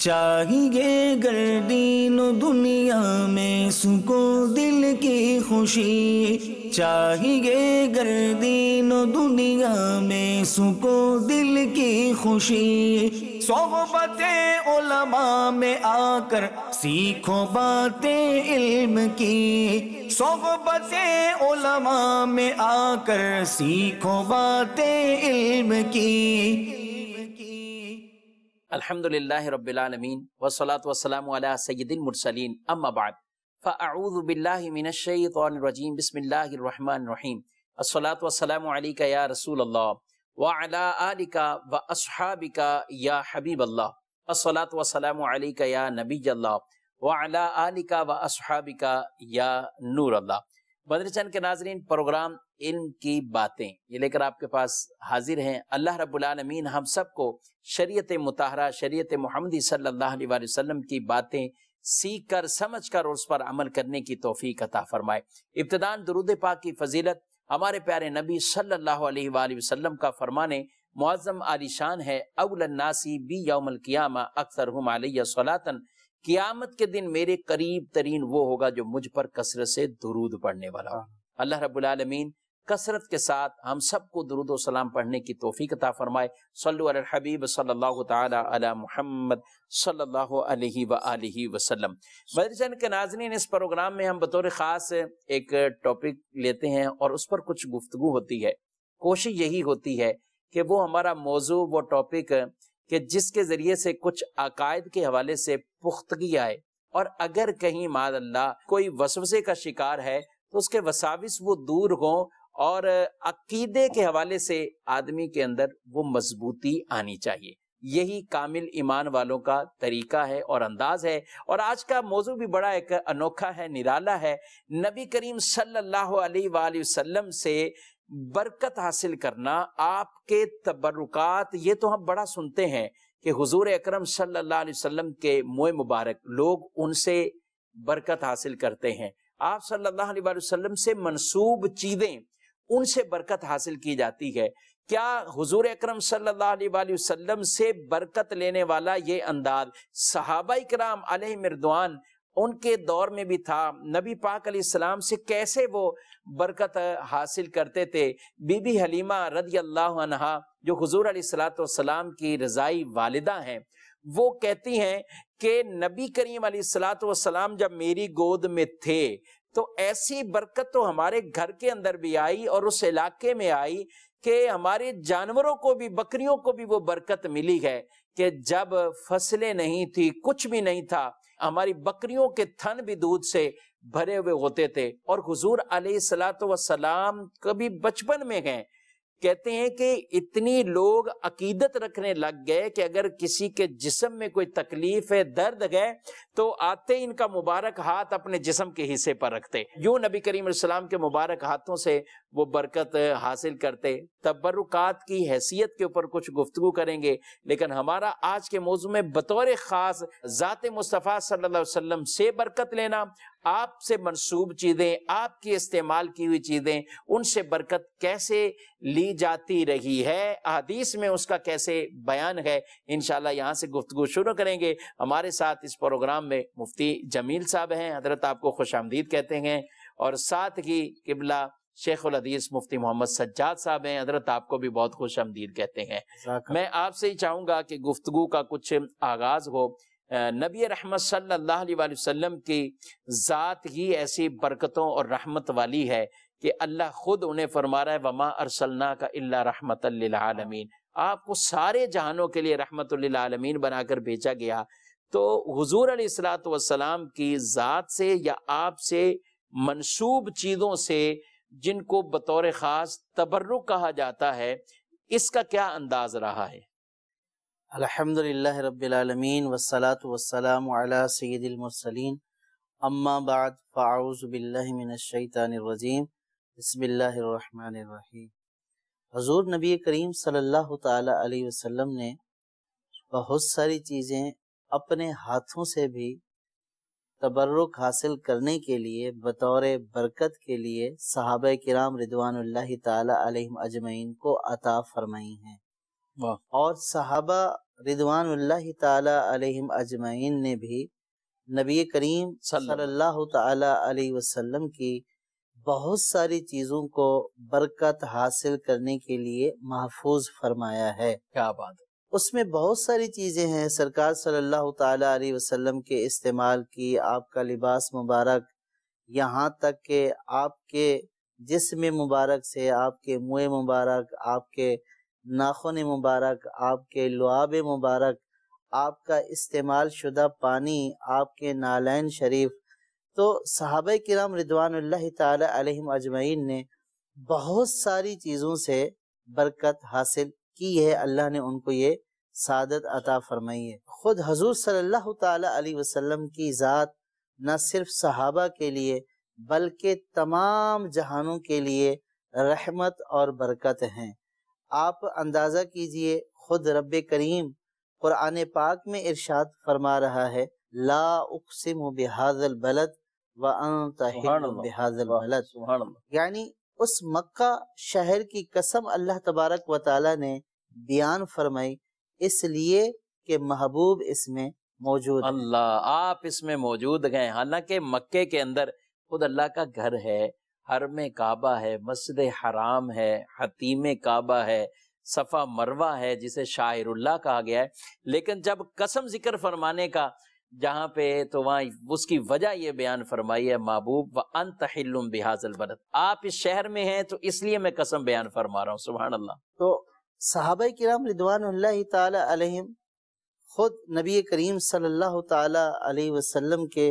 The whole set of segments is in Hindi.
चाहिए गर्दीन दुनिया में सुको दिल की खुशी चाहिए गर्दीन दुनिया में सुको दिल की खुशी सोहबते उलमा में आकर सीखो बातें इल्म की सोहबते उलमा में आकर सीखो बातें इल्म की अल्हम्दुलिल्लाह रब्बिलमीन वसलात वसलाम सैदिलमरसलिन अम्माबाद फ़ाऊज़बिल्लिमिनशैतरजीम बसमीम असलात वसलाम या रसूल अल्लाह वलिका व असहाबिका या हबीब अल्लाह असलात वसलाम या नबी अल्लाह वलिका व असहाबिका या नूर अल्लाह मदरचन के नाजरीन प्रोग्राम इल्म की बातें ये लेकर आपके पास हाजिर हैं अल्लाह रबालमीन हम सबको शरीत मतहरा शरीत महमदी सल्ला वसम की बातें सीख कर समझ कर उस पर अमल करने की तोफ़ी अता फ़रमाए इब्तदान दरुद पाक की फजीलत हमारे प्यारे नबी सल्ला वसम का फरमाने मुआज़म आलिशान है अवलनासी बी क़ियामा अक्सर हम सलातन क़ियामत के दिन मेरे करीब तरीन वो होगा जो मुझ पर कसरत से दरूद पढ़ने वाला हाँ। अल्लाह रबालमीन कसरत के साथ हम सबको दरुद सलाम पढ़ने की तोफ़ी कता फ़रमाए सल हबीब सल्ला तहमद सल्ला वसलम मदरसन के नाजरीन इस प्रोग्राम में हम बतौर ख़ास एक टॉपिक लेते हैं और उस पर कुछ गुफ्तु होती है कोशिश यही होती है कि वो हमारा मौजू व टॉपिक कि जिसके ज़रिए से कुछ अकायद के हवाले से पुख्तगी आए और अगर कहीं माद अल्लाह कोई वसवसे का शिकार है तो उसके वसाविस वो दूर हों और अकीदे के हवाले से आदमी के अंदर वो मजबूती आनी चाहिए यही कामिल ईमान वालों का तरीका है और अंदाज है और आज का मौजू भी बड़ा एक अनोखा है निराला है नबी करीम सल्लल्लाहु अलैहि वसल्लम से बरकत हासिल करना आपके तबरुकात ये तो हम बड़ा सुनते हैं कि हुजूर अकरम सल्लल्लाहु अलैहि वसल्लम के मोए मुबारक लोग उनसे बरकत हासिल करते हैं आप सल्लाम से मनसूब चीज़ें उनसे बरकत हासिल की जाती है क्या हुजूर अकरम सल्लल्लाहु अलैहि वसल्लम से बरकत लेने वाला ये अंदाज सहाबा कराम मिरदवान उनके दौर में भी था नबी पाक सलाम से कैसे वो बरकत हासिल करते थे बीबी हलीमा रदी अल्लाह अनहा जो हजूर सलाम की रज़ाई वालिदा हैं वो कहती हैं कि नबी करीम सलाम जब मेरी गोद में थे तो ऐसी बरकत तो हमारे घर के अंदर भी आई और उस इलाके में आई कि हमारे जानवरों को भी बकरियों को भी वो बरकत मिली है कि जब फसलें नहीं थी कुछ भी नहीं था हमारी बकरियों के थन भी दूध से भरे हुए होते थे और हजूर अलीसलाम वसलाम कभी बचपन में गए कहते हैं कि इतनी लोग अकीदत रखने लग गए कि अगर किसी के जिसम में कोई तकलीफ है दर्द है तो आते इनका मुबारक हाथ अपने जिसम के हिस्से पर रखते यूं नबी करीम के मुबारक हाथों से वो बरकत हासिल करते तबरुकात की हैसियत के ऊपर कुछ गुफ्तु करेंगे लेकिन हमारा आज के मौजू में बतौर ख़ास ज़ात मुस्तफ़ा सल्ला वसम से बरकत लेना आपसे मनसूब चीज़ें आपकी इस्तेमाल की हुई चीज़ें उनसे बरकत कैसे ली जाती रही है अदीस में उसका कैसे बयान है इन यहाँ से गुफ्तु शुरू करेंगे हमारे साथ इस प्रोग्राम में मुफ्ती जमील साहब हैं हजरत आपको खुश आमदीद कहते हैं और साथ ही किबला शेख हदीस मुफ्ती मोहम्मद सज्जाद साहब हैं हजरत आपको भी बहुत खुश आमदीद कहते हैं मैं आपसे ही चाहूँगा कि गुफ्तु का कुछ आगाज हो नबी रहमत सल्लल्लाहु अलैहि वसल्लम की ज़ात ही ऐसी बरकतों और रहमत वाली है कि अल्लाह खुद उन्हें फरमा रहा है वमा अरसलना का अल्ला रहमत आलमीन आपको सारे जहानों के लिए रहमत आलमीन बनाकर भेजा गया तो हजूर अलीसलात वसलाम की ज़ात से या आपसे मनसूब चीज़ों से जिनको बतौर ख़ास तबर्रुक कहा जाता है इसका क्या अंदाज रहा है अल्हम्दुलिल्लाह रब्बिलालमीन वसलात वसलाम अला सैदिलमरसलिन अम्मा बाद फ़ाउज़बिल्लिमिनशैतानरजीम बसमिल्लर हजूर नबी करीम सल्लल्लाहु अलैहि वसल्लम ने बहुत सारी चीज़ें अपने हाथों से भी तबर्रुक हासिल करने के लिए बतौर बरकत के लिए साहब कराम रिदवान तम अजमैन को अता फरमाई हैं और साहबा रिदवान तम अजमैन ने भी नबी करीम सल्लल्लाहु अलैहि वसल्लम की बहुत सारी चीज़ों को बरकत हासिल करने के लिए महफूज फरमाया है क्या बात उसमें बहुत सारी चीज़ें हैं सरकार सल्लल्लाहु ताला अलैहि वसल्लम के इस्तेमाल की आपका लिबास मुबारक यहाँ तक के आपके जिसम मुबारक से आपके मुँह मुबारक आपके नाखन मुबारक आपके लुआब मुबारक आपका इस्तेमाल शुदा पानी आपके नालैन शरीफ तो सहाब कराम रिदवान तम अजमैन ने बहुत सारी चीज़ों से बरकत हासिल की है अल्लाह ने उनको ये सादत अता फरमाई है खुद हजूर सल्लल्लाहु अलैहि वसल्लम की ज़ात न सिर्फ सहाबा के लिए बल्कि तमाम जहानों के लिए रहमत और बरकत हैं आप अंदाज़ा कीजिए खुद रब करीम कुरान पाक में इरशाद फरमा रहा है ला उकसिम बिहाजल बलद व बिहाजल बलद यानी उस मक्का शहर की कसम अल्लाह तबारक व ताला ने बयान फरमाई इसलिए कि महबूब इसमें मौजूद अल्लाह आप इसमें मौजूद हैं हालांकि मक्के के अंदर खुद अल्लाह का घर है हरम काबा है मस्जिद हराम है हतीम काबा है सफ़ा मरवा है जिसे शाहरुल्ला कहा गया है लेकिन जब कसम जिक्र फरमाने का जहां पे तो वहां उसकी वजह यह बयान फरमाई है महबूब व अंत हिल्लुम बिहाजल बरत आप इस शहर में हैं तो इसलिए मैं कसम बयान फरमा रहा हूँ सुबह अल्लाह तो साहब कराम रिदवान तम खुद नबी करीम सल्लल्लाहु अलैहि वसल्लम के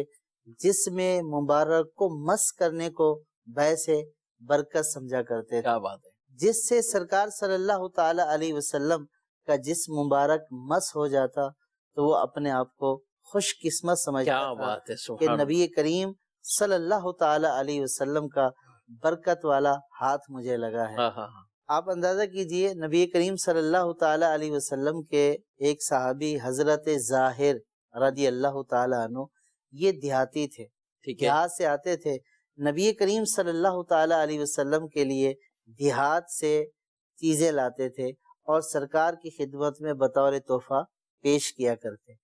जिसम मुबारक को मस करने को भय बरकत समझा करते क्या बात है जिससे सरकार सल्लल्लाहु अलैहि वसल्लम का जिस मुबारक मस हो जाता तो वो अपने आप को खुशकिस्मत समझ क्या बात है नबी करीम सल्लल्लाहु अलैहि वसल्लम का बरकत वाला हाथ मुझे लगा है हाँ, हाँ, हाँ। आप अंदाजा कीजिए नबी करीम सल्लल्लाहु अलैहि वसल्लम के एक सहाबी हजरत जाहिर रदी अल्लाह तु ये देहाती थे देहात से आते थे नबी करीम सल्लल्लाहु अलैहि वसल्लम के लिए देहात से चीजें लाते थे और सरकार की खिदमत में बतौर तोहफा पेश किया करते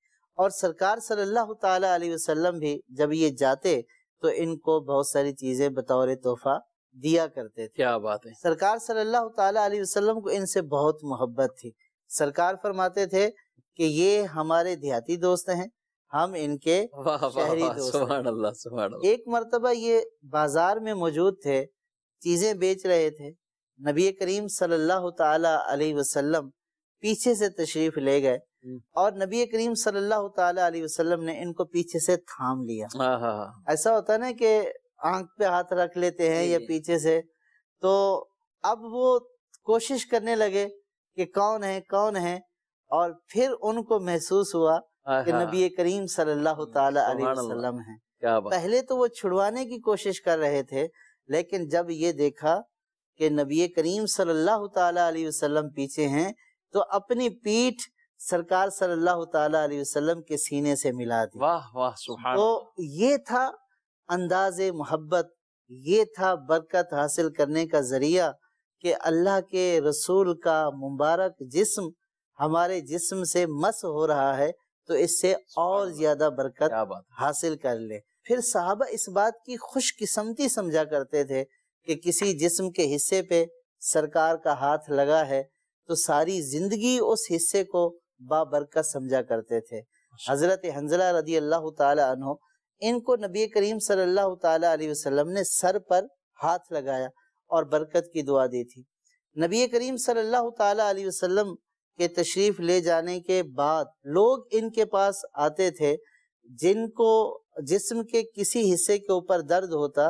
और सरकार सल्लल्लाहु अलैहि वसल्लम भी जब ये जाते तो इनको बहुत सारी चीजें बतौर तोहफा दिया करते थे क्या बात है सरकार सल्लल्लाहु अलैहि वसल्लम को इनसे बहुत मोहब्बत थी सरकार फरमाते थे कि ये हमारे देहाती दोस्त हैं हम इनके शहरी वाह दोस्त सुभान अल्लाह सुभान अल्लाह एक मरतबा ये बाजार में मौजूद थे चीजें बेच रहे थे नबी करीम सल्लल्लाहु अलैहि वसल्लम पीछे से तशरीफ ले गए हम्म। और नबी करीम सल्लल्लाहु अलैहि वसल्लम ने इनको पीछे से थाम लिया हाँ, हाँ, हाँ। ऐसा होता ना कि आंख पे हाथ रख लेते हैं या पीछे से तो अब वो कोशिश करने लगे कि कौन है कौन है और फिर उनको महसूस हुआ कि नबी करीम सल्लल्लाहु हम्म, अलैहि वसल्लम है पहले तो वो छुड़वाने की कोशिश कर रहे थे लेकिन जब ये देखा कि नबी करीम सल्लल्लाहु अलैहि वसल्लम पीछे हैं तो अपनी पीठ सरकार सल्लल्लाहु अलैहि वसल्लम के सीने से मिला दी वाह वाह सुभान तो ये था अंदाज मोहब्बत ये था बरकत हासिल करने का जरिया कि अल्लाह के रसूल का मुबारक जिस्म हमारे जिस्म से मस हो रहा है तो इससे और ज्यादा बरकत हासिल कर ले फिर साहबा इस बात की खुशकिस्मती समझा करते थे कि किसी जिस्म के हिस्से पे सरकार का हाथ लगा है तो सारी जिंदगी उस हिस्से को बाबरकत समझा करते थे हजरत हंजला रदी अल्लाह तहो इनको नबी करीम सल्लल्लाहु अलैहि वसल्लम ने सर पर हाथ लगाया और बरकत की दुआ दी थी नबी करीम सल्लल्लाहु अलैहि वसल्लम के तशरीफ ले जाने के बाद लोग इनके पास आते थे जिनको जिस्म के किसी हिस्से के ऊपर दर्द होता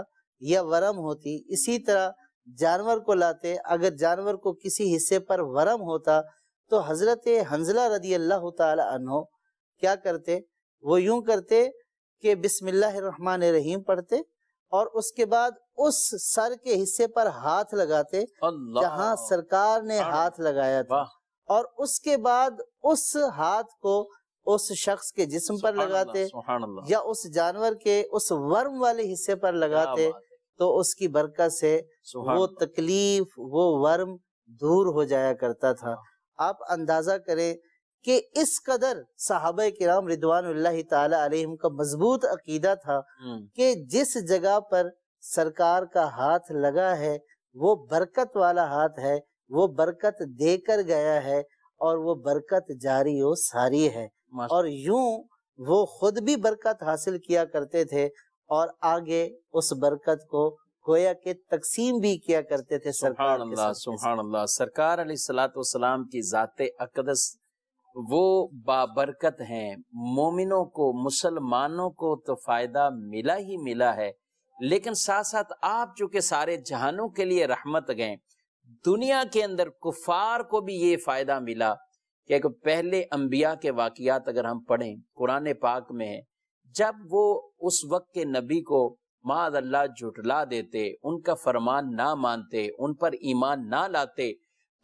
या वरम होती इसी तरह जानवर को लाते अगर जानवर को किसी हिस्से पर वरम होता तो हजरत हंजला रदी अल्लाह तहो क्या करते वो यूं करते कि बिस्मिल्लाहमान रहीम पढ़ते और उसके बाद उस सर के हिस्से पर हाथ लगाते जहां सरकार ने हाथ लगाया था और उसके बाद उस हाथ को उस शख्स के जिस्म पर लगाते या उस जानवर के उस वर्म वाले हिस्से पर लगाते तो उसकी बरकत से वो तकलीफ वो वर्म दूर हो जाया करता था हाँ। आप अंदाजा करें कि इस कदर साहब कराम रिदवान तम का मजबूत अकीदा था हम्म। कि जिस जगह पर सरकार का हाथ लगा है वो बरकत वाला हाथ है वो बरकत देकर गया है और वो बरकत जारी और सारी है और यूं वो खुद भी बरकत हासिल किया करते थे और आगे उस बरकत को गोया के तकसीम भी किया करते थे सुभान सरकार सलाम की ज़ात अकदस वो बाबरकत हैं मोमिनों को मुसलमानों को तो फ़ायदा मिला ही मिला है लेकिन साथ साथ आप चूँकि सारे जहानों के लिए रहमत गए दुनिया के अंदर कुफार को भी ये फ़ायदा मिला कि पहले अम्बिया के वाकियात अगर हम पढ़ें कुरान पाक में है जब वो उस वक्त के नबी को माद अल्लाह जुटला देते उनका फरमान ना मानते उन पर ईमान ना लाते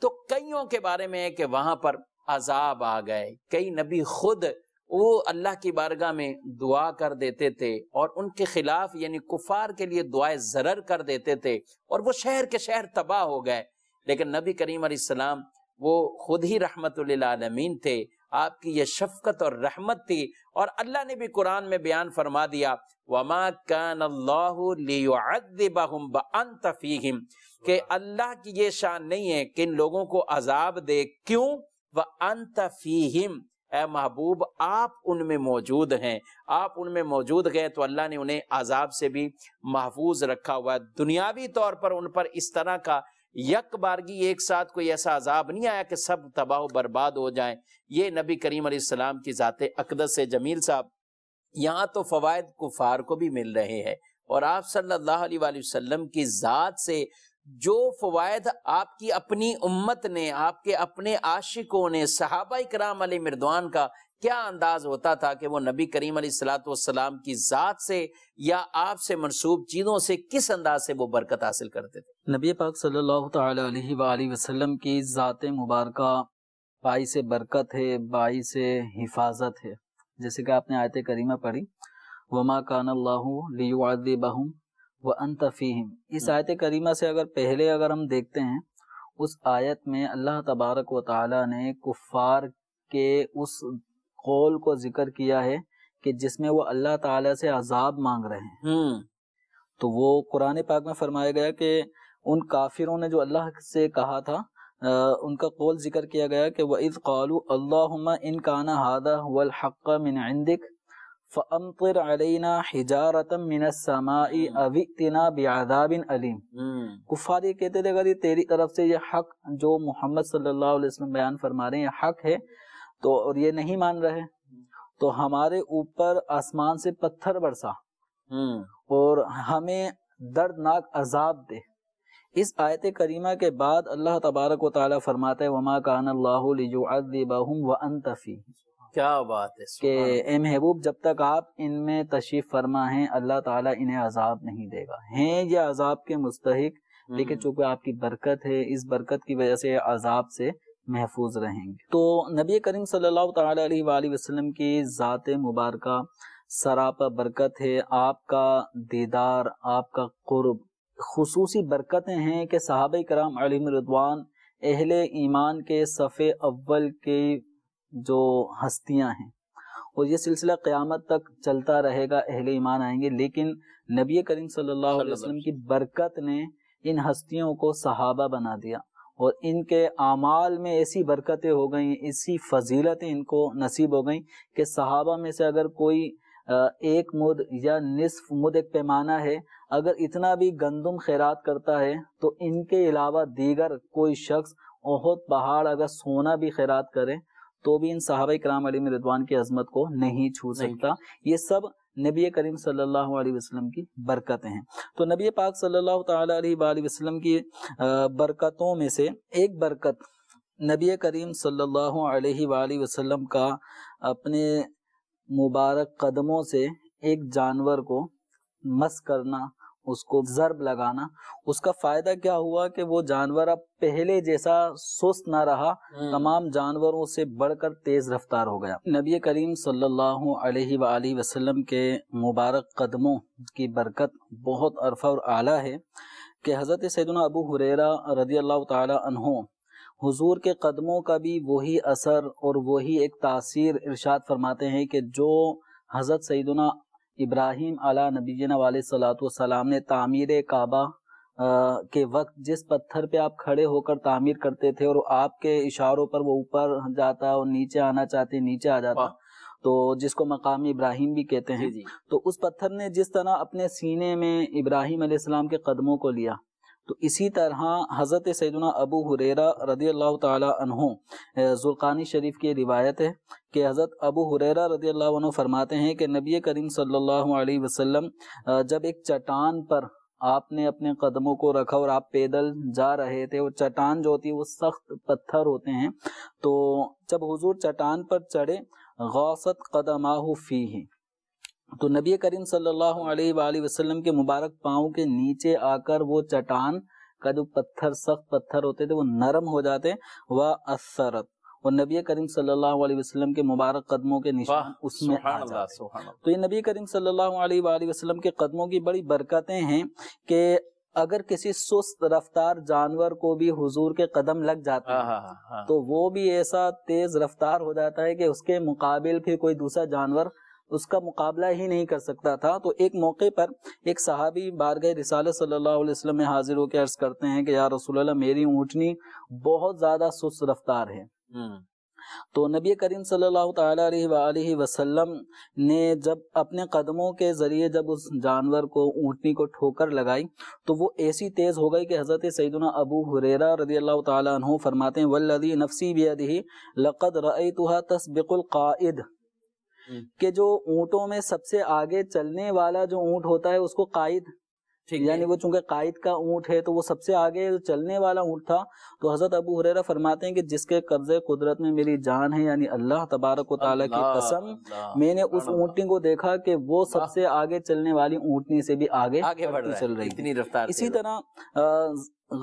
तो कईयों के बारे में है कि वहां पर अजाब आ गए कई नबी खुद वो अल्लाह की बारगाह में दुआ कर देते थे और उनके खिलाफ यानी कुफार के लिए दुआए जरर कर देते थे और वो शहर के शहर तबाह हो गए लेकिन नबी करीम सलाम वो खुद ही रहमत आलमीन थे आपकी ये शफकत और रहमत थी और अल्लाह ने भी कुरान में बयान फरमा दिया वमा कान अल्लाहम के अल्लाह की ये शान नहीं है कि इन लोगों को अजाब दे क्यों व अंतफीहिम ए महबूब आप उनमें मौजूद हैं आप उनमें मौजूद गए तो अल्लाह ने उन्हें अजाब से भी महफूज रखा हुआ है दुनियावी तौर पर उन पर इस तरह का यक बारगी एक साथ कोई ऐसा अजाब नहीं आया कि सब तबाह बर्बाद हो जाए ये नबी करीम अलैहिस्सलाम की जाते अकदस से जमील साहब यहाँ तो फ़वाद कुफार को भी मिल रहे हैं और आप सल्लल्लाहु अलैहि वसल्लम की ज़ात से जो फवायद आपकी अपनी उम्मत ने आपके अपने आशिकों ने सहाबा कराम अली मिर्दवान का क्या अंदाज होता था कि वो नबी करीम सलाम की ज़ात से या आपसे मनसूब चीज़ों से किस अंदाज से वो बरकत हासिल करते थे नबी पाक सल्लल्लाहु अलैहि की ज़ात मुबारक बाई से बरकत है बाई से हिफाजत है जैसे कि आपने आयत करीमा पढ़ी वमा कान लियुआबहम व अंतफ़ीम इस हम्म। आयत करीमा से अगर पहले अगर हम देखते हैं उस आयत में अल्लाह तबारक व ताली ने कुफ़ार के उस कौल को जिक्र किया है कि जिसमें वो अल्लाह ताला से अजाब मांग रहे हैं हम्म। तो वो कुरान पाक में फरमाया गया कि उन काफिरों ने जो अल्लाह से कहा था आ, उनका कौल जिक्र किया गया कि वह इज़ कौलू अल्लाह इन काना हादा वल हक़ मिन इंदिक फ़अमतिर अलैना हिजारतम मिनसमाई अवितना बियादाबिन अलीम कुफार ये कहते थे अगर ये तेरी तरफ से ये हक जो मोहम्मद सल्लल्लाहु अलैहि वसल्लम बयान फरमा रहे हैं हक है तो और ये नहीं मान रहे तो हमारे ऊपर आसमान से पत्थर बरसा और हमें दर्दनाक अजाब दे इस आयत करीमा के बाद अल्लाह तबारक व फरमाते वमा कान अल्लाह लिजुअद्दिबहुम व अंतफी क्या बात है ए महबूब जब तक आप इनमें तशीफ फरमा हैं अल्लाह ताला इन्हें अजाब नहीं देगा हैं ये अजाब के मुस्तक हम्म। लेकिन चूंकि आपकी बरकत है इस बरकत की वजह से अजाब से महफूज रहेंगे तो नबी करीम सल्लल्लाहु की ज़ात मुबारक सरापा बरकत है आपका दीदार आपका कुर्ब खसूसी बरकतें हैं कि साहब कराम रदवान अहल ईमान के सफ़े अव्वल के जो हस्तियां हैं और ये सिलसिला क़यामत तक चलता रहेगा अहल ईमान आएंगे लेकिन नबी करीम सल्लल्लाहु अलैहि वसल्लम की बरकत ने इन हस्तियों को सहाबा बना दिया और इनके अमाल में ऐसी बरकतें हो गई ऐसी फजीलतें इनको नसीब हो गई कि सहाबा में से अगर कोई एक मुद या निसफ मुद एक पैमाना है अगर इतना भी गंदम खैरात करता है तो इनके अलावा दीगर कोई शख्स ओहद पहाड़ अगर सोना भी खैरात करे तो भी इन साहब कराम अली रिदवान की अजमत को नहीं छू सकता ये सब नबी करीम सल्लल्लाहु अलैहि वसल्लम की बरकतें हैं तो नबी पाक सल्लल्लाहु अलैहि वसल्लम की बरकतों में से एक बरकत नबी करीम सल्लल्लाहु अलैहि वसल्लम का अपने मुबारक कदमों से एक जानवर को मस करना उसको जर्ब लगाना उसका फायदा क्या हुआ कि वो जानवर अब पहले जैसा सुस्त ना रहा हम्म। तमाम जानवरों से बढ़कर तेज रफ्तार हो गया नबी करीम सल्लल्लाहु अलैहि सल्ला वसल्लम के मुबारक कदमों की बरकत बहुत अरफा और आला है कि हज़रत सैदना अबू हुरेरा रदी अल्लाह तहों हुजूर के कदमों का भी वही असर और वही एक तासीर इरशाद फरमाते हैं कि जो हज़रत सैदना इब्राहिम अला नबीना वालसलाम ने तामीर काबा के वक्त जिस पत्थर पे आप खड़े होकर तामीर करते थे और आपके इशारों पर वो ऊपर जाता और नीचे आना चाहते नीचे आ जाता तो जिसको मकाम इब्राहिम भी कहते हैं तो उस पत्थर ने जिस तरह अपने सीने में इब्राहिम के कदमों को लिया तो इसी तरह हज़रत सैदना अबू हुरेरा रदी अल्लाह तहों जुल्क़ानी शरीफ की रिवायत है कि हज़रत अबू हुरेरा रदी अल्लाह फरमाते हैं कि नबी करीम सल्लल्लाहु अलैहि वसल्लम जब एक चट्टान पर आपने अपने कदमों को रखा और आप पैदल जा रहे थे और चट्टान जो होती है वो सख्त पत्थर होते हैं तो जब हुजूर चट्टान पर चढ़े गौसत कदम फी तो नबी करीम सल्लल्लाहु अलैहि वसल्लम के मुबारक पाँव के नीचे आकर वो चटान का जो पत्थर सख्त पत्थर होते थे वो नरम हो जाते व असरत और नबी करीम सल्लल्लाहु अलैहि वसल्लम के मुबारक कदमों के निशान उसमें आ जाते तो ये नबी करीम सल्लल्लाहु अलैहि वसल्लम के कदमों की बड़ी बरकतें हैं कि अगर किसी सुस्त रफ्तार जानवर को भी हुजूर के कदम लग जाते हाँ, हैं हाँ, हाँ, तो वो भी ऐसा तेज रफ्तार हो जाता है कि उसके मुकाबले फिर कोई दूसरा जानवर उसका मुकाबला ही नहीं कर सकता था तो एक मौके पर एक सहाबी बार गए रिसाल सल्लल्लाहु अलैहि वसल्लम में हाजिर होकर अर्ज करते हैं कि यार रसूल मेरी ऊँटनी बहुत ज्यादा सुस्त रफ्तार है हम्म। तो नबी करीम सल्लल्लाहु अलैहि वसल्लम ने जब अपने कदमों के जरिए जब उस जानवर को ऊँटनी को ठोकर लगाई तो वो ऐसी तेज हो गई कि हजरत सैदना अबू हुरेरा रदी अल्लाह तरमाते हैं वल्लदी नफसी बेदही लक़द रई तुहा तस्बिकुल हम्म। कि जो ऊँटों में सबसे आगे चलने वाला जो ऊँट होता है उसको कायद यानी वो चूंकि कायद का ऊँट है तो वो सबसे आगे चलने वाला ऊँट था तो हजरत अबू हुरेरा फरमाते हैं कि जिसके कब्जे कुदरत में मेरी जान है यानी अल्लाह तबारक ताला की कसम मैंने उस ऊँटनी को देखा कि वो सबसे आगे चलने वाली ऊँटनी से भी आगे आगे बढ़ चल रही इतनी रफ्तार इसी तरह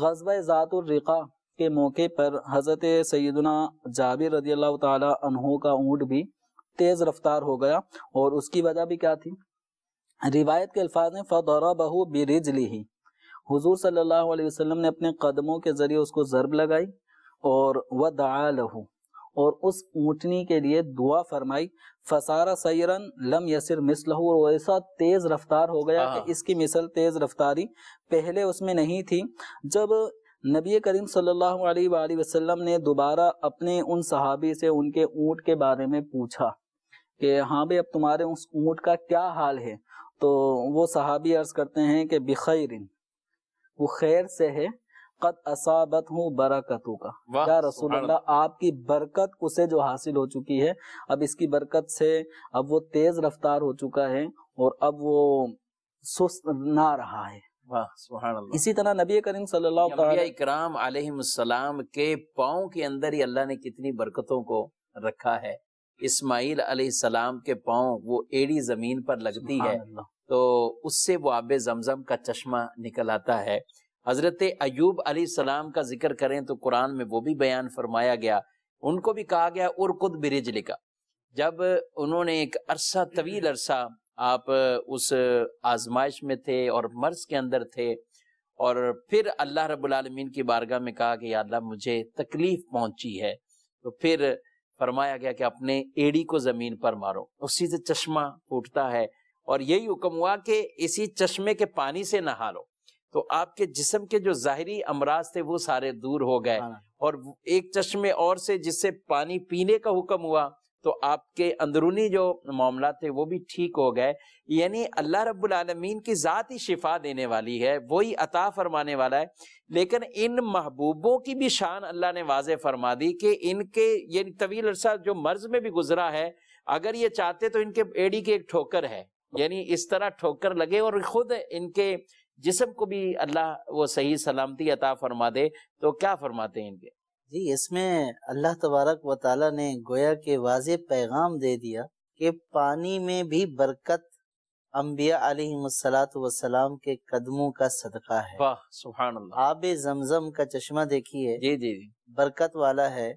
गजब ज़ातुलरिका के मौके पर हजरत सैदना जाबिर रजी अल्लाह तहों का ऊँट भी तेज रफ्तार हो गया और उसकी वजह भी क्या थी रिवायत के अल्फाज में फौरा बहु बिरिज ली ही हजूर सल्ला वसलम ने अपने कदमों के जरिए उसको जरब लगाई और वह दआ लहू और उस ऊँटनी के लिए दुआ फरमाई फसारा सैरन लम यसिर मिसलहू और ऐसा तेज रफ्तार हो गया कि हाँ। इसकी मिसल तेज रफ्तारी पहले उसमें नहीं थी जब नबी करीम सल्लल्लाहु अलैहि वसल्लम ने दोबारा अपने उन सहाबी से उनके ऊँट के बारे में पूछा कि हाँ भाई अब तुम्हारे उस ऊँट का क्या हाल है तो वो सहाबी अर्ज करते हैं कि बिखैरिन वो खैर से है कद असाबत हूँ बरकतों का क्या रसूल अल्लाह आपकी बरकत उसे जो हासिल हो चुकी है अब इसकी बरकत से अब वो तेज रफ्तार हो चुका है और अब वो सुस्त ना रहा है इसी तरह नबी करीम सल्लाम के पाँव के अंदर ही अल्लाह ने कितनी बरकतों को रखा है इस्माइल अलैहिस्सलाम के पाँव वो एड़ी जमीन पर लगती है तो उससे वो आब जमजम का चश्मा निकल आता है हजरत अयूब सलाम का जिक्र करें तो कुरान में वो भी बयान फरमाया गया उनको भी कहा गया उर्कुद बिरिज लिखा जब उन्होंने एक अरसा तवील अरसा आप उस आजमाइश में थे और मर्ज के अंदर थे और फिर अल्लाह रबालमीन की बारगाह में कहा कि अल्लाह मुझे तकलीफ पहुंची है तो फिर फरमाया गया कि अपने एड़ी को जमीन पर मारो उसी से चश्मा फूटता है और यही हुक्म हुआ कि इसी चश्मे के पानी से नहा लो तो आपके जिसम के जो जाहरी अमराज थे वो सारे दूर हो गए हाँ। और एक चश्मे और से जिससे पानी पीने का हुक्म हुआ तो आपके अंदरूनी जो मामला थे वो भी ठीक हो गए यानी अल्लाह रब्बुल रबालमीन की ज़ात ही शिफा देने वाली है वही अता फरमाने वाला है लेकिन इन महबूबों की भी शान अल्लाह ने वाज फरमा दी कि इनके ये तवील अरसा जो मर्ज में भी गुजरा है अगर ये चाहते तो इनके एडी की एक ठोकर है यानी इस तरह ठोकर लगे और खुद इनके जिसम को भी अल्लाह वो सही सलामती अता फरमा दे तो क्या फरमाते हैं इनके जी इसमें अल्लाह तबारक व ताली ने गोया के वाज पैगाम दे दिया कि पानी में भी बरकत अम्बिया सलाम के कदमों का सदका है वाह आब जमजम का चश्मा देखिए जी जी बरकत वाला है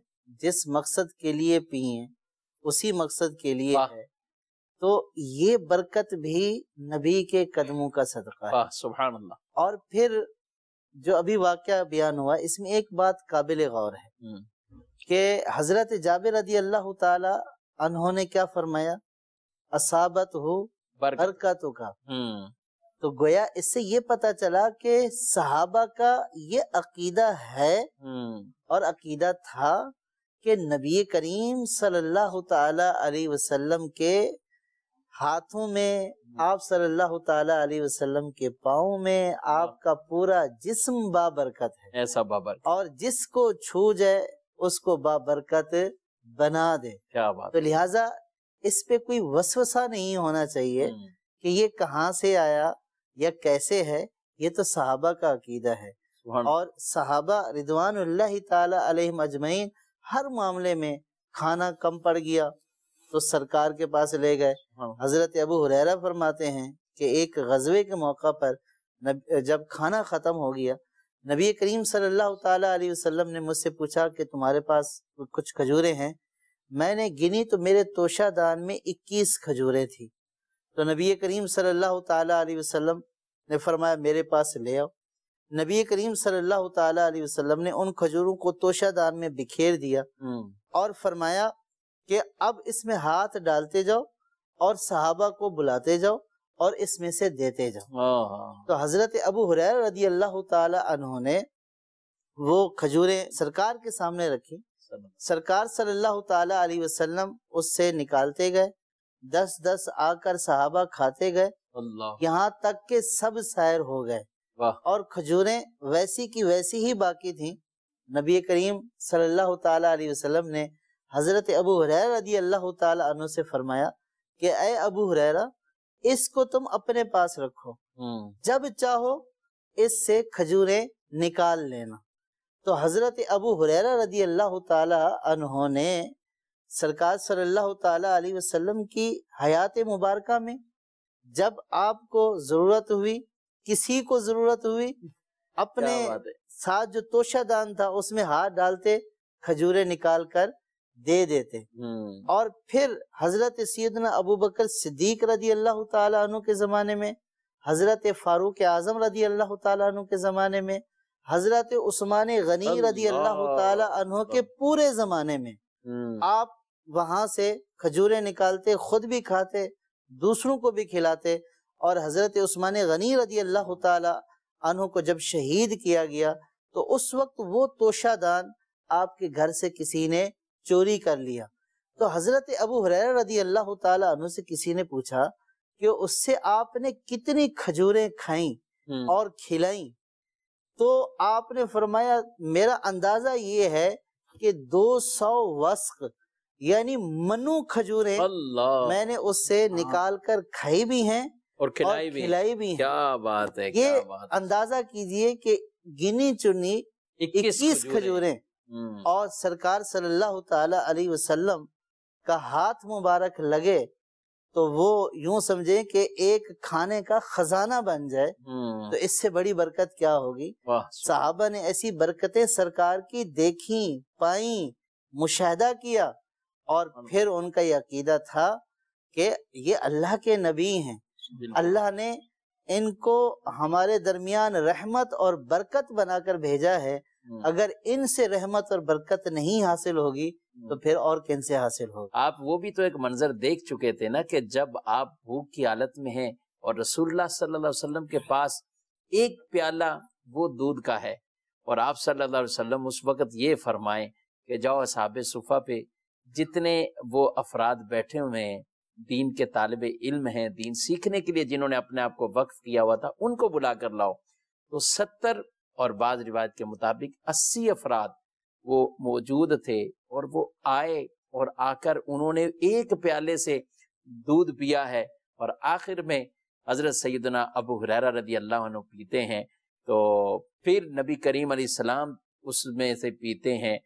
जिस मकसद के लिए पिए उसी मकसद के लिए है तो ये बरकत भी नबी के कदमों का सदका है सुबह और फिर जो अभी वाक्य बयान हुआ इसमें एक बात काबिल गौर है हम्म। कि हजरत जाबिर रदी अल्लाह तला ने क्या फरमाया असाबत हो बरकत का हम्म। तो गोया इससे ये पता चला कि सहाबा का ये अकीदा है हम्म। और अकीदा था कि नबी करीम सल्लल्लाहु अलैहि वसल्लम के हाथों में आप सल्लल्लाहु ताला अलैहि वसल्लम के पाओ में हाँ। आपका पूरा जिस्म बाबरकत है ऐसा बाबर और जिसको छू जाए उसको बाबरकत बना दे क्या बात तो लिहाजा इस पे कोई वसवसा नहीं होना चाहिए हम्म। कि ये कहाँ से आया या कैसे है ये तो सहाबा का अकीदा है और सहाबा रिदवान अलहम अजमैन हर मामले में खाना कम पड़ गया तो सरकार के पास ले गए हाँ। हजरत अबू हुरैरा फरमाते हैं कि एक गजबे के मौका पर जब खाना ख़त्म हो गया नबी करीम सल्लल्लाहु अलैहि वसल्लम ने मुझसे पूछा कि तुम्हारे पास कुछ खजूरें हैं मैंने गिनी तो मेरे तोशादान में 21 खजूरें थी तो नबी करीम सल्लल्लाहु अलैहि वसल्लम ने फरमाया मेरे पास ले आओ नबी करीम सल्लल्लाहु अलैहि वसल्लम ने उन खजूरों को तोशादान में बिखेर दिया हम्म। और फरमाया कि अब इसमें हाथ डालते जाओ और सहाबा को बुलाते जाओ और इसमें से देते जाओ तो हजरत अबू हुरैर रदी अल्लाह तहों ने वो खजूरें सरकार के सामने रखी सरकार सल्लल्लाहु ताला अलैहि वसल्लम उससे निकालते गए दस दस आकर सहाबा खाते गए यहाँ तक के सब सैर हो गए और खजूरें वैसी की वैसी ही बाकी थी नबी करीम सल्लल्लाहु ताला अलैहि वसल्लम ने हजरत अबू हुरैरा रजी अल्लाह तु से फरमाया कि अय अबू हुरैरा इसको तुम अपने पास रखो हम्म। जब चाहो इससे खजूरें निकाल लेना तो हजरत अबू हुरैरा रदी अल्लाह तु ने सरकार सल्लल्लाहु अलैहि वसल्लम की हयात मुबारक में जब आपको जरूरत हुई किसी को जरूरत हुई अपने साथ जो तोशादान था उसमें हाथ डालते खजूरें निकाल कर दे देते हम्म। और फिर हजरत सैदना अबू बकर सिद्दीक रदी अल्लाह तु के जमाने में हजरत फारूक आजम रदी अल्लाह तु के जमाने में हजरत उस्मान गनी रदी अल्लाह तु के पूरे जमाने में हम्म। आप वहां से खजूरें निकालते खुद भी खाते दूसरों को भी खिलाते और हजरत उस्मान गनी रदी अल्लाह तु को जब शहीद किया गया तो उस वक्त वो तोशादान आपके घर से किसी ने चोरी कर लिया तो हजरत अबू हुरैरा रदी अल्लाह तु से किसी ने पूछा कि उससे आपने कितनी खजूरें खाई हम्म। और खिलाई तो आपने फरमाया मेरा अंदाजा ये है कि 200 वस्क यानी मनु खजूरें मैंने उससे हाँ। निकाल कर खाई भी हैं और खिलाई भी खिलाई भी है क्या बात है ये क्या बात अंदाजा कीजिए कि गिनी चुनी इक्कीस खजूरें हम्म। और सरकार सल्लल्लाहु अलैहि वसल्लम का हाथ मुबारक लगे तो वो यूं समझे कि एक खाने का खजाना बन जाए तो हम्म। इससे बड़ी बरकत क्या होगी साहबा ने ऐसी बरकतें सरकार की देखी पाई मुशाहदा किया और फिर उनका यह अकीदा था कि ये अल्लाह के नबी हैं अल्लाह ने इनको हमारे दरमियान रहमत और बरकत बनाकर भेजा है हम्म। अगर इनसे रहमत और बरकत नहीं हासिल होगी तो हम्म। फिर और किन से हासिल होगा आप वो भी तो एक मंजर देख चुके थे ना कि जब आप भूख की हालत में हैं और रसूलुल्लाह सल्लल्लाहु अलैहि वसल्लम के पास एक प्याला वो दूध का है और आप सल्लल्लाहु अलैहि वसल्लम उस वक्त ये फरमाए कि जाओ साहब सुफा पे जितने वो अफराद बैठे हुए हैं दीन के तालब इल्म हैं दीन सीखने के लिए जिन्होंने अपने आप को वक्फ किया हुआ था उनको बुला कर लाओ तो सत्तर और बाज रिवायत के मुताबिक अस्सी अफराद वो मौजूद थे और वो आए और आकर उन्होंने एक प्याले से दूध पिया है और आखिर में हज़रत सैदना अबू हुररा रदी अल्लाह पीते हैं तो फिर नबी करीम सलाम उसमें से पीते हैं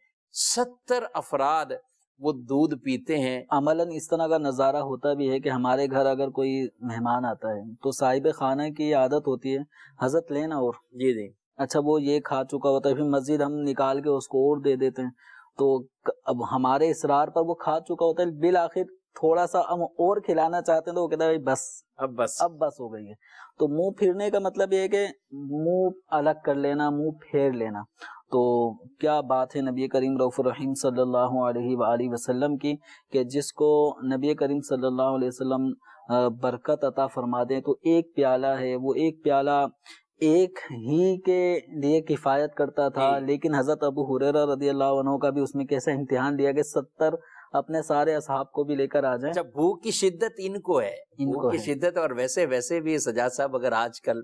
सत्तर अफराद वो दूध पीते हैं अमला इस तरह का नज़ारा होता भी है कि हमारे घर अगर कोई मेहमान आता है तो साहिब खाना की आदत होती है हजरत लेना और जी जी अच्छा वो ये खा चुका होता है फिर मस्जिद हम निकाल के उसको और दे देते हैं तो अब हमारे इसरार पर वो खा चुका होता है बिल आखिर थोड़ा सा हम और खिलाना चाहते हैं तो वो कहता है बस अब बस अब बस हो गई है तो मुंह फिरने का मतलब ये है कि मुंह अलग कर लेना मुंह फेर लेना तो क्या बात है नबी करीम रफ़ीम सल्लल्लाहु अलैहि वसल्लम की कि जिसको नबी करीम सल्लल्लाहु अलैहि वसल्लम बरकत अता फरमा दें तो एक प्याला है वो एक प्याला एक ही के लिए किफायत करता था लेकिन हजरत अबू हुरेरा रदी अल्लाह का भी उसमें कैसा इम्तिहान दिया गया सत्तर अपने सारे असहाब को भी लेकर आ जाए अच्छा भूख की शिद्दत इनको है इनको की शिद्दत और वैसे वैसे भी सजाद साहब अगर आजकल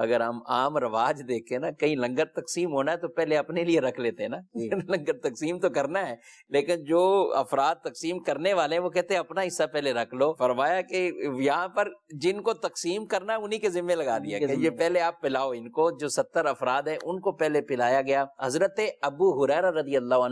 अगर हम आम रवाज देखे ना कहीं लंगर तकसीम होना है तो पहले अपने लिए रख लेते हैं ना लंगर तकसीम तो करना है लेकिन जो अफराद तकसीम करने वाले हैं वो कहते हैं अपना हिस्सा पहले रख लो फरमाया कि यहाँ पर जिनको तकसीम करना है उन्हीं के जिम्मे लगा दिया गया ये पहले आप पिलाओ इनको जो सत्तर अफराद है उनको पहले पिलाया गया हजरत अबू हुरैरा रदी अल्लाह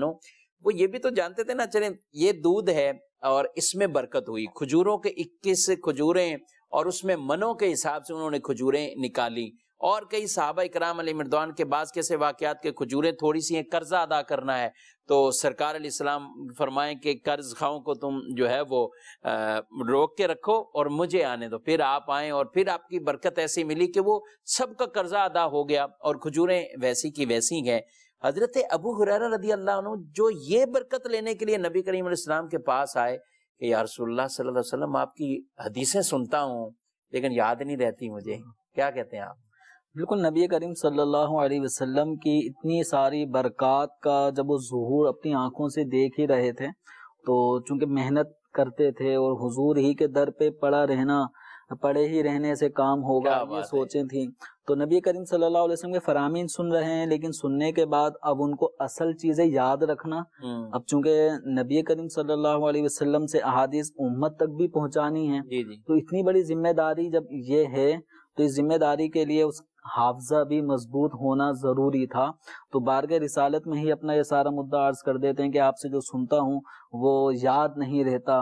वो ये भी तो जानते थे ना चले ये दूध है और इसमें बरकत हुई खजूरों के 21 खजूरें और उसमें मनो के हिसाब से उन्होंने खजूरें निकाली और कई साहबा इकराम मरदान के बाद कैसे वाक़ात के खजूरें थोड़ी सी हैं कर्जा अदा करना है तो सरकार इस्लाम फरमाएं कि कर्ज खाओं को तुम जो है वो रोक के रखो और मुझे आने दो फिर आप आए और फिर आपकी बरकत ऐसी मिली कि वो सबका कर्जा अदा हो गया और खजूरें वैसी की वैसी हैं हजरत अबू हुररा रदी अल्लाह जो ये बरकत लेने के लिए नबी करीम के पास आए कि सल्लल्लाहु अलैहि वसल्लम आपकी हदीसें सुनता हूँ लेकिन याद नहीं रहती मुझे हाँ। क्या कहते हैं आप बिल्कुल नबी करीम सल्लल्लाहु अलैहि वसल्लम की इतनी सारी बरकत का जब वो जहूर अपनी आंखों से देख ही रहे थे तो चूंकि मेहनत करते थे और हजूर ही के दर पर पड़ा रहना पड़े ही रहने से काम होगा ये सोचें थी तो नबी करीम सल्लल्लाहु अलैहि वसल्लम के फरामीन सुन रहे हैं लेकिन सुनने के बाद अब उनको असल चीजें याद रखना हम्म। अब चूंकि नबी करीम सल्लल्लाहु अलैहि वसल्लम से अहादीस उम्मत तक भी पहुंचानी है जी जी। तो इतनी बड़ी जिम्मेदारी जब ये है तो इस जिम्मेदारी के लिए उस हाफजा भी मजबूत होना जरूरी था तो के रिसालत में ही अपना ये सारा मुद्दा अर्ज कर देते हैं कि आपसे जो सुनता हूँ वो याद नहीं रहता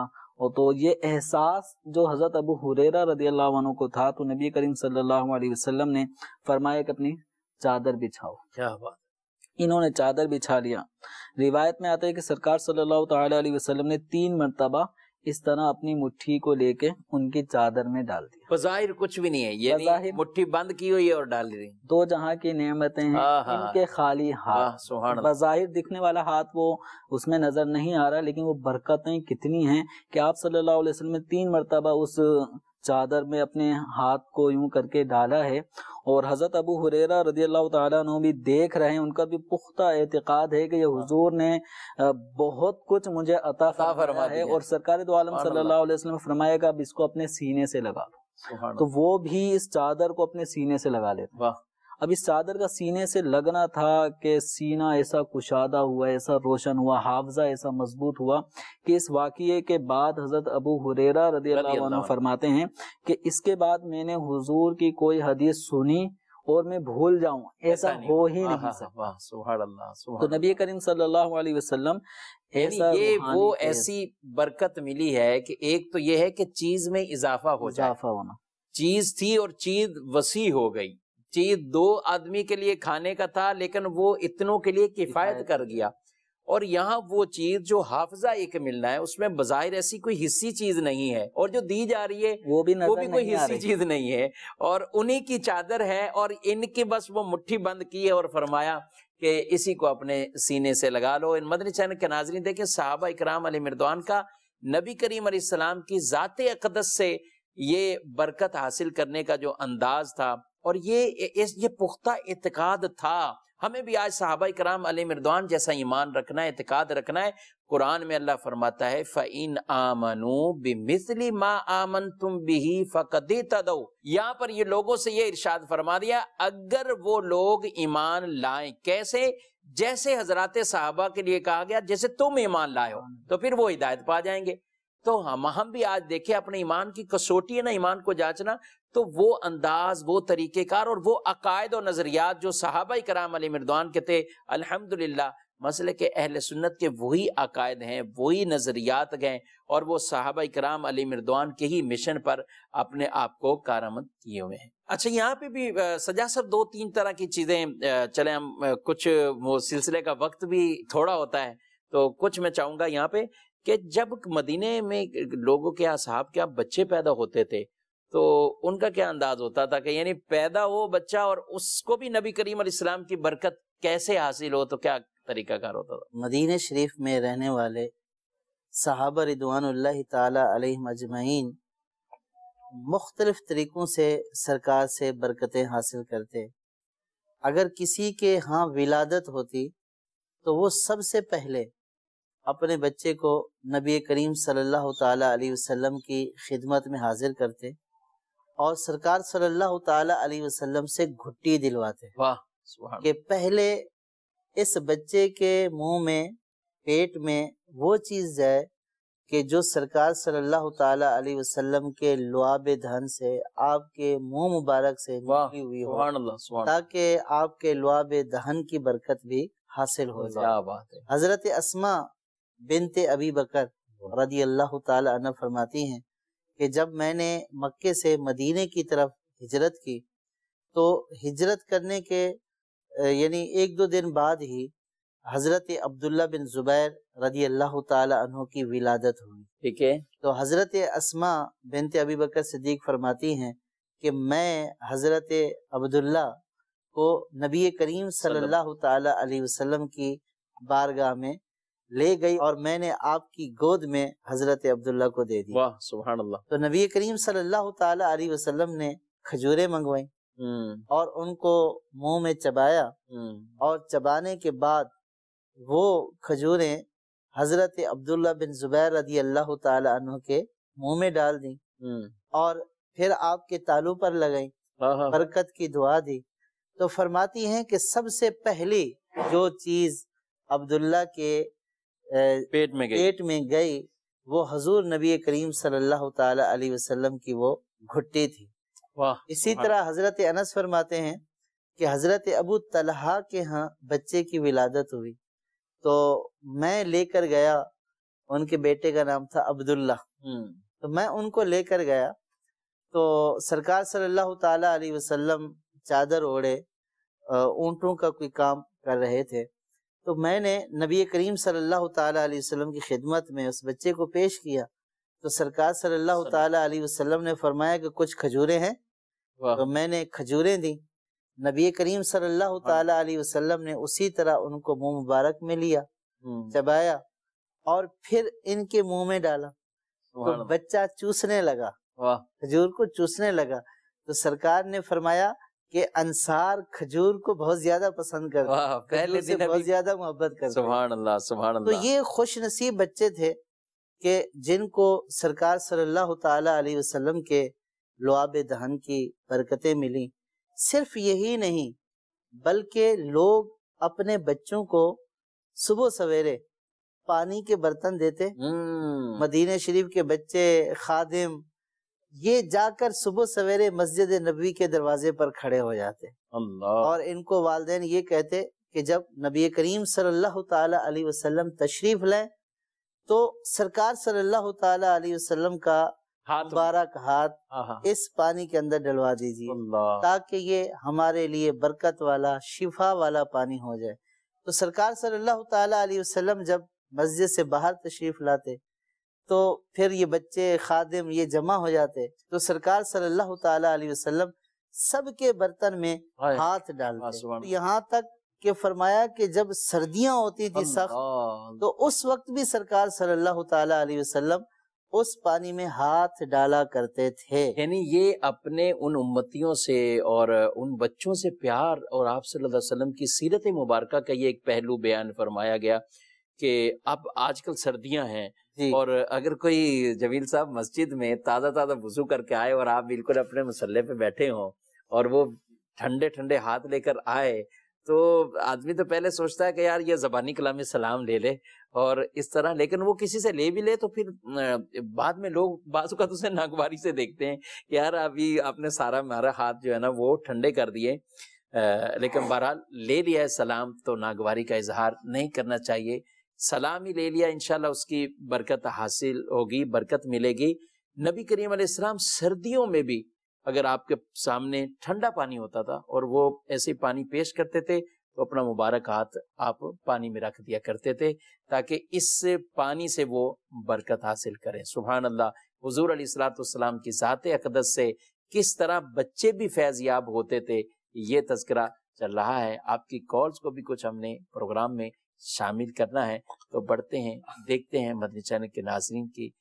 तो ये एहसास जो हज़रत अबू हुरेरा रदी अल्लाह को था तो नबी करीम सल्लल्लाहु अलैहि वसल्लम ने फरमाया कि अपनी चादर बिछाओ क्या बात इन्होंने चादर बिछा लिया रिवायत में आता है कि सरकार सल्लल्लाहु अलैहि वसल्लम ने तीन मरतबा इस तरह अपनी मुट्ठी को लेके उनकी चादर में डाल दी बजाहिर कुछ भी नहीं है ये नहीं, मुट्ठी बंद की हुई है और डाल रही दो जहाँ की नियमतें हैं हाँ, हाँ। इनके खाली हाथ बजाहिर दिखने वाला हाथ वो उसमें नजर नहीं आ रहा लेकिन वो बरकतें कितनी हैं कि आप सल्लल्लाहु अलैहि वसल्लम तीन मरतबा उस चादर में अपने हाथ को यूं करके डाला है और हज़रत अबू हुरेरा रजी अल्लाह भी देख रहे हैं उनका भी पुख्ता एतिकाद है कि ये हुजूर ने बहुत कुछ मुझे अता फरमा है और सरकार तो आलम सल्लल्लाहु अलैहि वसल्लम फरमाएगा अब इसको अपने सीने से लगा तो वो भी इस चादर को अपने सीने से लगा लेते अभी चादर का सीने से लगना था कि सीना ऐसा कुशादा हुआ ऐसा रोशन हुआ हाफजा ऐसा मजबूत हुआ कि इस वाक़े के बाद हजरत अबू हुरेरा रदी अल्लाह फरमाते हैं कि इसके बाद मैंने हुजूर की कोई हदीस सुनी और मैं भूल जाऊं ऐसा हो ही नहीं सकता तो नबी करीम सल्लल्लाहु अलैहि वसल्लम ऐसा ये वो ऐसी बरकत मिली है कि एक तो ये है कि चीज में इजाफा हो जाए इजाफा होना चीज थी और चीज वसी हो गई चीज दो आदमी के लिए खाने का था लेकिन वो इतनों के लिए किफायत कर गया और यहाँ वो चीज जो हाफजा एक मिलना है उसमें बाहिर ऐसी कोई हिस्सी चीज नहीं है और जो दी जा रही है वो भी वो भी कोई हिस्सी चीज नहीं है और उन्हीं की चादर है और इनकी बस वो मुट्ठी बंद की है और फरमाया कि इसी को अपने सीने से लगा लो इन मदनी चैनल के नाजरी देखे साहबा इकराम अली मिर्दवान का नबी करीम सलाम की ज़ात अकदस से ये बरकत हासिल करने का जो अंदाज था और ये इस ये पुख्ता इतकाद था हमें भी आज साहबा कराम अली मरदान जैसा ईमान रखना है इतकाद रखना है कुरान में अल्लाह फरमाता है फ़ैन आमनु बिमिसली मा आमन तुम बिही फ़कदी तदो यहाँ पर ये लोगों से ये इरशाद फरमा दिया अगर वो लोग ईमान लाएं कैसे जैसे हजरत साहबा के लिए कहा गया जैसे तुम ईमान लाए हो तो फिर वो हिदायत पा जाएंगे तो हम हम भी आज देखें अपने ईमान की कसौटी है ना ईमान को जांचना तो वो अंदाज वो तरीक़ेकार और वो अकायद और नज़रियात जो साहबा कराम अली मरदान के थे अल्हम्दुलिल्लाह मसले के अहल सुन्नत के वही अकायद हैं वही नज़रियात हैं और वो साहबा कराम अली मरदान के ही मिशन पर अपने आप को कारामद किए हुए हैं अच्छा यहाँ पे भी सजा सब दो तीन तरह की चीज़ें चले हम कुछ वो सिलसिले का वक्त भी थोड़ा होता है तो कुछ मैं चाहूँगा यहाँ पे कि जब मदीने में लोगों के यहाँ साहब के यहाँ बच्चे पैदा होते थे तो उनका क्या अंदाज होता था कि यानी पैदा हो बच्चा और उसको भी नबी करीम इस्लाम की बरकत कैसे हासिल हो तो क्या तरीकाकार होता था मदीन शरीफ में रहने वाले साहबा रिदवान तजमैन मुख्तलफ तरीक़ों से सरकार से बरकतें हासिल करते अगर किसी के यहाँ विलादत होती तो वो सबसे पहले अपने बच्चे को नबी करीम सल्लल्लाहु अलैहि वसल्लम की खिदमत में हाजिर करते और सरकार सल्लल्लाहु अलैहि वसल्लम से घुट्टी दिलवाते कि पहले इस बच्चे के मुंह में पेट में वो चीज जाए कि जो सरकार सल्लल्लाहु अलैहि वसल्लम के लुआब धन से आपके मुंह मुबारक से निकली हुई हो ताकि आपके लुआब दहन की बरकत भी हासिल हो जाए हजरत असमा बिनते अबी बकर रदी अल्लाह तला फरमाती हैं कि जब मैंने मक्के से मदीने की तरफ हिजरत की तो हिजरत करने के यानी एक दो दिन बाद ही हज़रत अब्दुल्ला बिन ज़ुबैर रदी अल्लाह तहों की विलादत हुई ठीक है तो हज़रत असमा बिनते अबी बकर सिद्दीक फरमाती हैं कि मैं हज़रत अब्दुल्ला को नबी करीम सल्लल्लाहु अलैहि वसल्लम की बारगाह में ले गई और मैंने आपकी गोद में हजरत अब्दुल्ला को दे दी वाह तो नबी करीम सल्लल्लाहु अलैहि वसल्लम ने खजूरें मंगवाई हम्म। और उनको मुंह में चबाया हम्म। और चबाने के बाद वो खजूरें हजरत अब्दुल्ला बिन जुबैर रदी अल्लाह तु के मुंह में डाल दी हम्म। और फिर आपके तालू पर लगाई हाँ, हाँ, हाँ। बरकत की दुआ दी तो फरमाती हैं कि सबसे पहली जो चीज अब्दुल्ला के पेट में गई पेट में गई वो हजूर नबी करीम सल्लल्लाहु वसल्लम की वो घुट्टी थी इसी तरह हजरत अनस फरमाते हैं कि हजरत अबू तलहा के यहाँ बच्चे की विलादत हुई तो मैं लेकर गया उनके बेटे का नाम था अब्दुल्ला हम्म। तो मैं उनको लेकर गया तो सरकार सल्लल्लाहु अलैहि वसल्लम चादर ओढ़े ऊँटों का कोई काम कर रहे थे तो मैंने नबी करीम सल्लल्लाहु ताला अलैहि वसल्लम की खिदमत में उस बच्चे को पेश किया तो सरकार सल्लल्लाहु ताला अलैहि वसल्लम ने फरमाया कि कुछ खजूरें हैं तो मैंने खजूरें दी नबी करीम सल्लल्लाहु हाँ। ताला अलैहि वसल्लम ने उसी तरह उनको मुंह मुबारक में लिया हम्म। चबाया और फिर इनके मुंह में डाला तो बच्चा चूसने लगा खजूर को चूसने लगा तो सरकार ने फरमाया कि अंसार खजूर को बहुत ज्यादा पसंद करते पहले दिन बहुत ज्यादा मोहब्बत करते सुभान अल्लाह सुभान अल्लाह तो ये खुश नसीब बच्चे थे कि जिनको सरकार सल्लल्लाहु ताला अलैहि वसल्लम के लुआब दहन की बरकतें मिली सिर्फ यही नहीं बल्कि लोग अपने बच्चों को सुबह सवेरे पानी के बर्तन देते हम्म। मदीना शरीफ के बच्चे खादिम ये जाकर सुबह सवेरे मस्जिद नबी के दरवाजे पर खड़े हो जाते अल्लाह और इनको वालदे ये कहते कि जब नबी करीम सल्लल्लाहु अलैहि वसल्लम तशरीफ लें तो सरकार सल्लल्लाहु अलैहि वसल्लम का मुबारक हाथ हाँ, हाँ। इस पानी के अंदर डलवा दीजिए ताकि ये हमारे लिए बरकत वाला शिफा वाला पानी हो जाए तो सरकार सल्लल्लाहु अलैहि वसल्लम जब मस्जिद से बाहर तशरीफ लाते तो फिर ये बच्चे खादिम ये जमा हो जाते तो सरकार सल्लल्लाहु अलैहि वसल्लम सबके बर्तन में हाथ डालते हाँ, तो यहाँ तक के फरमाया कि जब सर्दियां होती थी सख्त तो उस वक्त भी सरकार सल्लल्लाहु अलैहि वसल्लम उस पानी में हाथ डाला करते थे यानी ये अपने उन उम्मतियों से और उन बच्चों से प्यार और आप सल्लल्लाहु अलैहि वसल्लम की सीरत मुबारक का ये एक पहलू बयान फरमाया गया कि अब आजकल सर्दियां हैं और अगर कोई जमील साहब मस्जिद में ताज़ा ताज़ा वजू करके आए और आप बिल्कुल अपने मसल्ले पे बैठे हों और वो ठंडे ठंडे हाथ लेकर आए तो आदमी तो पहले सोचता है कि यार ये जबानी में सलाम ले ले और इस तरह लेकिन वो किसी से ले भी ले तो फिर बाद में लोग बाजू का तो उसे नागवारी से देखते हैं कि यार अभी आपने सारा मारा हाथ जो है ना वो ठंडे कर दिए लेकिन बहरहाल ले लिया है सलाम तो नागवारी का इजहार नहीं करना चाहिए सलाम ही ले लिया इनशाला उसकी बरकत हासिल होगी बरकत मिलेगी नबी करीम आसलाम सर्दियों में भी अगर आपके सामने ठंडा पानी होता था और वो ऐसे पानी पेश करते थे तो अपना मुबारक हाथ आप पानी में रख दिया करते थे ताकि इस पानी से वो बरकत हासिल करें सुबहान अल्लाह हजूर सलाम की ज़ात अकदस से किस तरह बच्चे भी फैज़ याब होते थे ये तस्करा चल रहा है आपकी कॉल्स को भी कुछ हमने प्रोग्राम में शामिल करना है तो बढ़ते हैं देखते हैं मदनी चैनल के नाजरीन की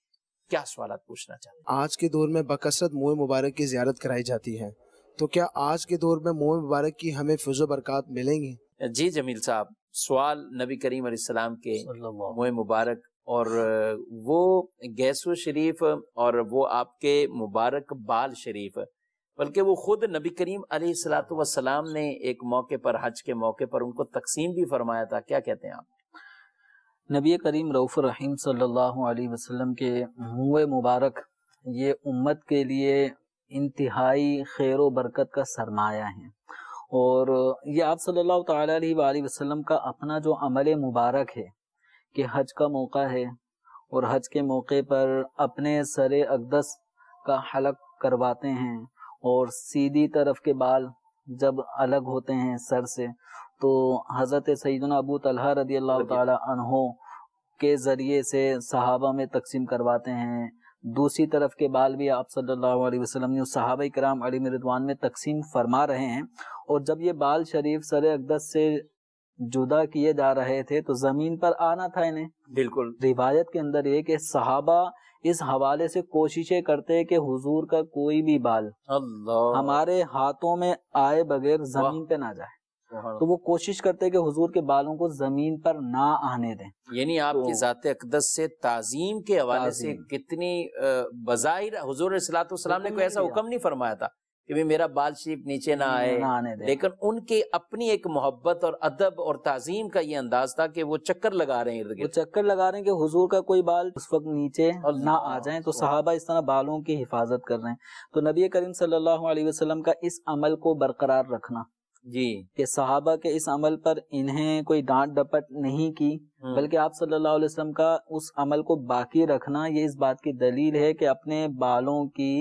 क्या सवाल पूछना चाहते हैं आज के दौर में बकसरत मोह मुबारक की जियारत कराई जाती है तो क्या आज के दौर में मोह मुबारक की हमें फजो बरकत मिलेंगी जी जमील साहब सवाल नबी करीम सलाम के मोह मुबारक और वो गैसो शरीफ और वो आपके मुबारक बाल शरीफ बल्कि वो खुद नबी करीम सलाम ने एक मौके पर हज के मौके पर उनको तकसीम भी फरमाया था क्या कहते हैं आप नबी करीम रऊफ़ रहीम सल्लल्लाहु अलैहि वसल्लम के मुँह मुबारक ये उम्मत के लिए इंतहाई खैर बरकत का सरमाया है और ये आप सल्लल्लाहु अलैहि वसल्लम का अपना जो अमल मुबारक है कि हज का मौका है और हज के मौके पर अपने सर अकदस का हलक करवाते हैं और सीधी तरफ के बाल जब अलग होते हैं सर से तो हज़रत सईदना अबू तलहा रदी अल्लाह तहो के ज़रिए से सहाबा में तकसीम करवाते हैं दूसरी तरफ के बाल भी आप सल्लल्लाहु अलैहि वसल्लम ने सहाबा कराम अली मिरदवान में तकसीम फरमा रहे हैं और जब ये बाल शरीफ सर अकदस से जुदा किए जा रहे थे तो ज़मीन पर आना था इन्हें बिल्कुल रिवायत के अंदर ये कि सहाबा इस हवाले से कोशिशें करते हैं कि हुजूर का कोई भी बाल हमारे हाथों में आए बगैर जमीन पे ना जाए तो वो कोशिश करते हैं कि हुजूर के बालों को जमीन पर ना आने दें यानी आपकी तो, जात अकदस से ताजीम के हवाले से कितनी बजाय हुजूर सलाम ने कोई ऐसा हुक्म नहीं फरमाया था कि भी मेरा बाल शीप नीचे ना आए लेकिन उनकी अपनी एक मोहब्बत और अदब और तजीम का ये अंदाज था कि वो चक्कर लगा रहे हैं वो चक्कर लगा रहे हैं कि हुजूर का कोई बाल उस वक्त नीचे और ना आ जाए तो सहाबा इस तरह बालों की हिफाजत कर रहे हैं तो नबी करीम सल्लाम का इस अमल को बरकरार रखना जी के सहाबा के इस अमल पर इन्हें कोई डांट डपट नहीं की हम्म। बल्कि आप सल्लल्लाहु अलैहि वसल्लम का उस अमल को बाकी रखना ये इस बात की दलील है कि अपने बालों की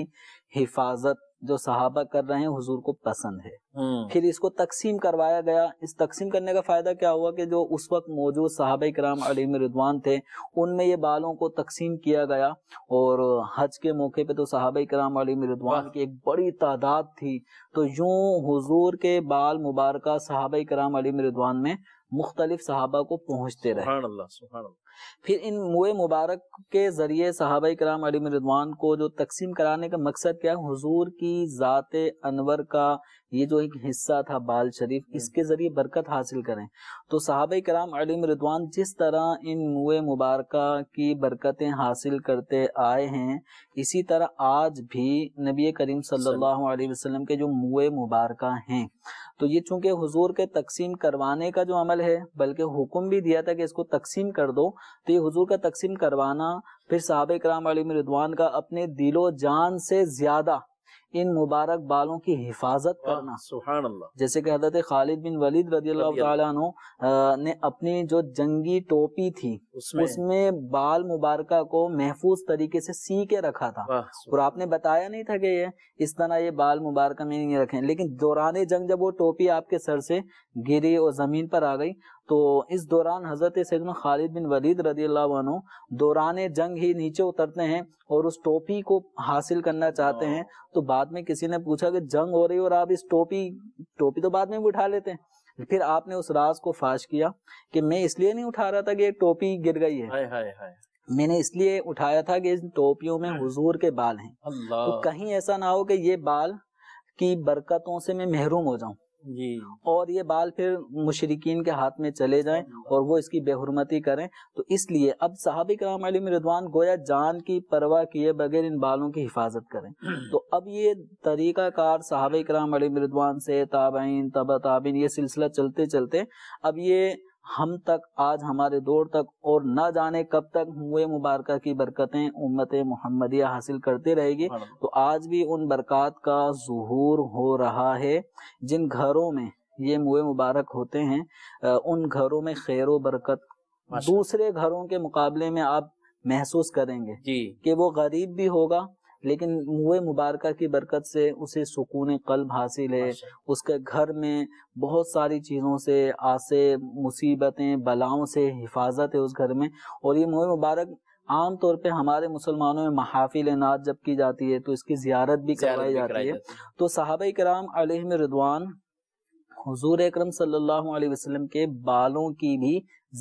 हिफाजत जो सहाबा कर रहे हैं हुजूर को पसंद है हम्म। फिर इसको तकसीम करवाया गया इस तकसीम करने का फायदा क्या हुआ कि जो उस वक्त मौजूद साहब कराम अलीम रिदवान थे उनमें ये बालों को तकसीम किया गया और हज के मौके पे तो साहब कराम अलीम रिदवान की एक बड़ी तादाद थी तो यूं हुजूर के बाल मुबारक साहब कराम अलीम रिदवान में मुख्तलिफ सहाबा को पहुंचते रहे फिर इन मुए मुबारक के ज़रिए सहाब कराम अलीम रिजवान को जो तकसीम कराने का मकसद क्या है हुजूर की ज़ात अनवर का ये जो एक हिस्सा था बाल शरीफ हम्म। इसके जरिए बरकत हासिल करें तो साहब कराम अलीम रिदवान जिस तरह इन मुए मुबारक की बरकतें हासिल करते आए हैं इसी तरह आज भी नबी करीम सल्लल्लाहु अलैहि वसल्लम के जो मुए मुबारक हैं तो ये चूंकि हुजूर के तकसीम करवाने का जो अमल है बल्कि हुक्म भी दिया था कि इसको तकसीम कर दो तो ये हुजूर का तकसीम करवाना फिर साहब कराम अलीम रिदवान का अपने दिलो जान से ज्यादा इन मुबारक बालों की हिफाजत करना जैसे कि हजरत खालिद बिन वलीद रजी ने अपनी जो जंगी टोपी थी उसमें, उसमें बाल मुबारक को महफूज तरीके से सी के रखा था और आपने बताया नहीं था कि ये इस तरह ये बाल मुबारक में नहीं रखे लेकिन दौरान जंग जब वो टोपी आपके सर से गिरी और जमीन पर आ गई तो इस दौरान हजरत सैदन खालिद बिन वलीद रदी अल्लाह दौरान जंग ही नीचे उतरते हैं और उस टोपी को हासिल करना चाहते हैं हाँ। तो बाद में किसी ने पूछा कि जंग हो रही है और आप इस टोपी टोपी तो बाद में भी उठा लेते हैं फिर आपने उस राज को फाश किया कि मैं इसलिए नहीं उठा रहा था कि टोपी गिर गई है हाय हाय हाय मैंने इसलिए उठाया था कि इन टोपियों में हाँ। हुजूर के बाल हैं तो कहीं ऐसा ना हो कि ये बाल की बरकतों से मैं महरूम हो जाऊं जी और ये बाल फिर मुशरकिन के हाथ में चले जाएं और वो इसकी बेहरमती करें तो इसलिए अब साहब कराम अली रिदवान गोया जान की परवाह किए बगैर इन बालों की हिफाजत करें तो अब ये तरीकाकार साहब कराम अली रिदवान से ताबीन तब ताबिन ये सिलसिला चलते चलते अब ये हम तक आज हमारे दौर तक और न जाने कब तक हुए मुबारक की बरकतें उम्मत मोहम्मदिया हासिल करती रहेगी तो आज भी उन बरकत का जहूर हो रहा है जिन घरों में ये मुए मुबारक होते हैं उन घरों में खैर बरकत दूसरे घरों के मुकाबले में आप महसूस करेंगे कि वो गरीब भी होगा लेकिन मुए मुबारक की बरकत से उसे सुकून कल्ब हासिल है उसके घर में बहुत सारी चीज़ों से आसे मुसीबतें बलाओं से हिफाजत है उस घर में और ये मुए मुबारक आम तौर पे हमारे मुसलमानों में महाफिल नात जब की जाती है तो इसकी जियारत भी करवाई जाती, है तो साहब कराम अलहम रिदवान हजूर अकरम सल्लल्लाहु के बालों की भी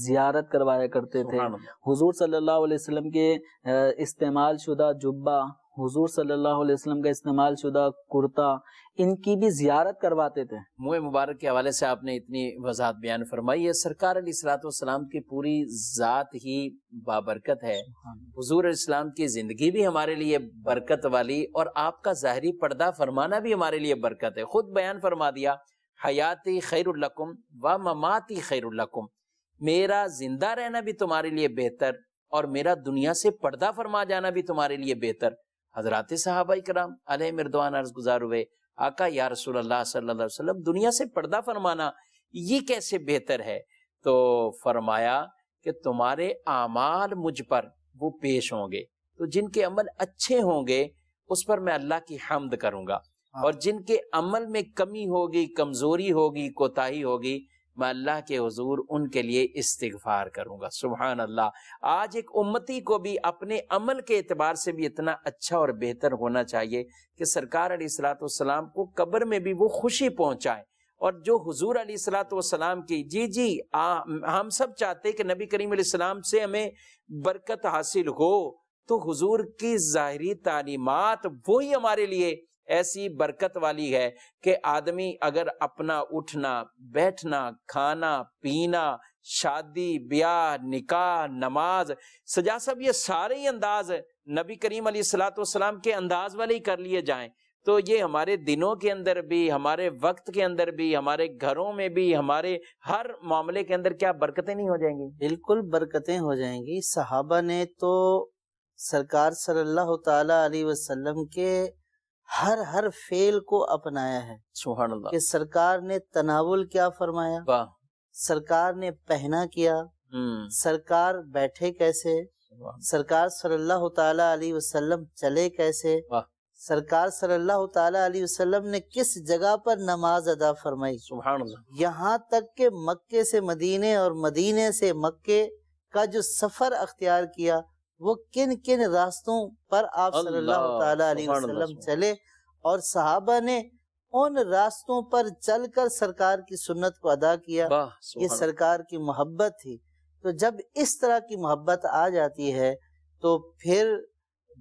जियारत करवाया करते थे हुजूर सल्लल्लाहु अलैहि वसल्लम के इस्तेमाल शुदा जुब्बा हुजूर सल्लल्लाहु अलैहि वसल्लम का इस्तेमाल शुदा कुर्ता इनकी भी जियारत करवाते थे मुए मुबारक के हवाले से आपने इतनी वजाहत बयान फरमाई है सरकार सलाम की पूरी ज़ात ही बाबरकत है हजूर इस्लाम की ज़िंदगी भी हमारे लिए बरकत वाली और आपका ज़ाहरी पर्दा फरमाना भी हमारे लिए बरकत है खुद बयान फरमा दिया हयाती खैरकुम व ममाती खैरकुम मेरा जिंदा रहना भी तुम्हारे लिए बेहतर और मेरा दुनिया से पर्दा फरमा जाना भी तुम्हारे लिए बेहतर हजरत साहबा कराम अल मरदवान अर्ज गुजार हुए आका या रसूल अल्लाह सल्लल्लाहु दुनिया से पर्दा फरमाना ये कैसे बेहतर है तो फरमाया कि तुम्हारे आमाल मुझ पर वो पेश होंगे तो जिनके अमल अच्छे होंगे उस पर मैं अल्लाह की हमद करूंगा हाँ। और जिनके अमल में कमी होगी कमजोरी होगी कोताही होगी मैं अल्लाह के हजूर उनके लिए इस्तफार करूँगा सुबह अल्लाह आज एक उम्मती को भी अपने अमल के अतबार से भी इतना अच्छा और बेहतर होना चाहिए कि सरकार सलाम को कब्र में भी वो खुशी पहुँचाए और जो हजूर अलीसलातम की जी जी आ, हम सब चाहते कि नबी करीम सलाम से हमें बरकत हासिल हो तो हुजूर की ज़ाहरी तालीमत वही हमारे लिए ऐसी बरकत वाली है कि आदमी अगर अपना उठना बैठना खाना पीना शादी ब्याह निकाह नमाज सजा सब ये सारे ही अंदाज नबी करीम सलाम के अंदाज वाले ही कर लिए जाएं तो ये हमारे दिनों के अंदर भी हमारे वक्त के अंदर भी हमारे घरों में भी हमारे हर मामले के अंदर क्या बरकतें नहीं हो जाएंगी बिल्कुल बरकतें हो जाएंगी सहाबा ने तो सरकार सल्लल्लाहु अलैहि वसल्लम के हर हर फेल को अपनाया है कि सरकार ने तनावुल क्या फरमाया सरकार ने पहना किया हम्म। सरकार बैठे कैसे सरकार सल्लल्लाहु ताला अलैहि वसल्लम चले कैसे सरकार सल्लल्लाहु ताला अलैहि वसल्लम ने किस जगह पर नमाज अदा फरमाई यहाँ तक के मक्के से मदीने और मदीने से मक्के का जो सफर अख्तियार किया वो किन किन रास्तों पर आप सल्लल्लाहु अलैहि वसल्लम चले और सहाबा ने उन रास्तों पर चलकर सरकार की सुन्नत को अदा किया ये सरकार की मोहब्बत थी तो जब इस तरह की मोहब्बत आ जाती है तो फिर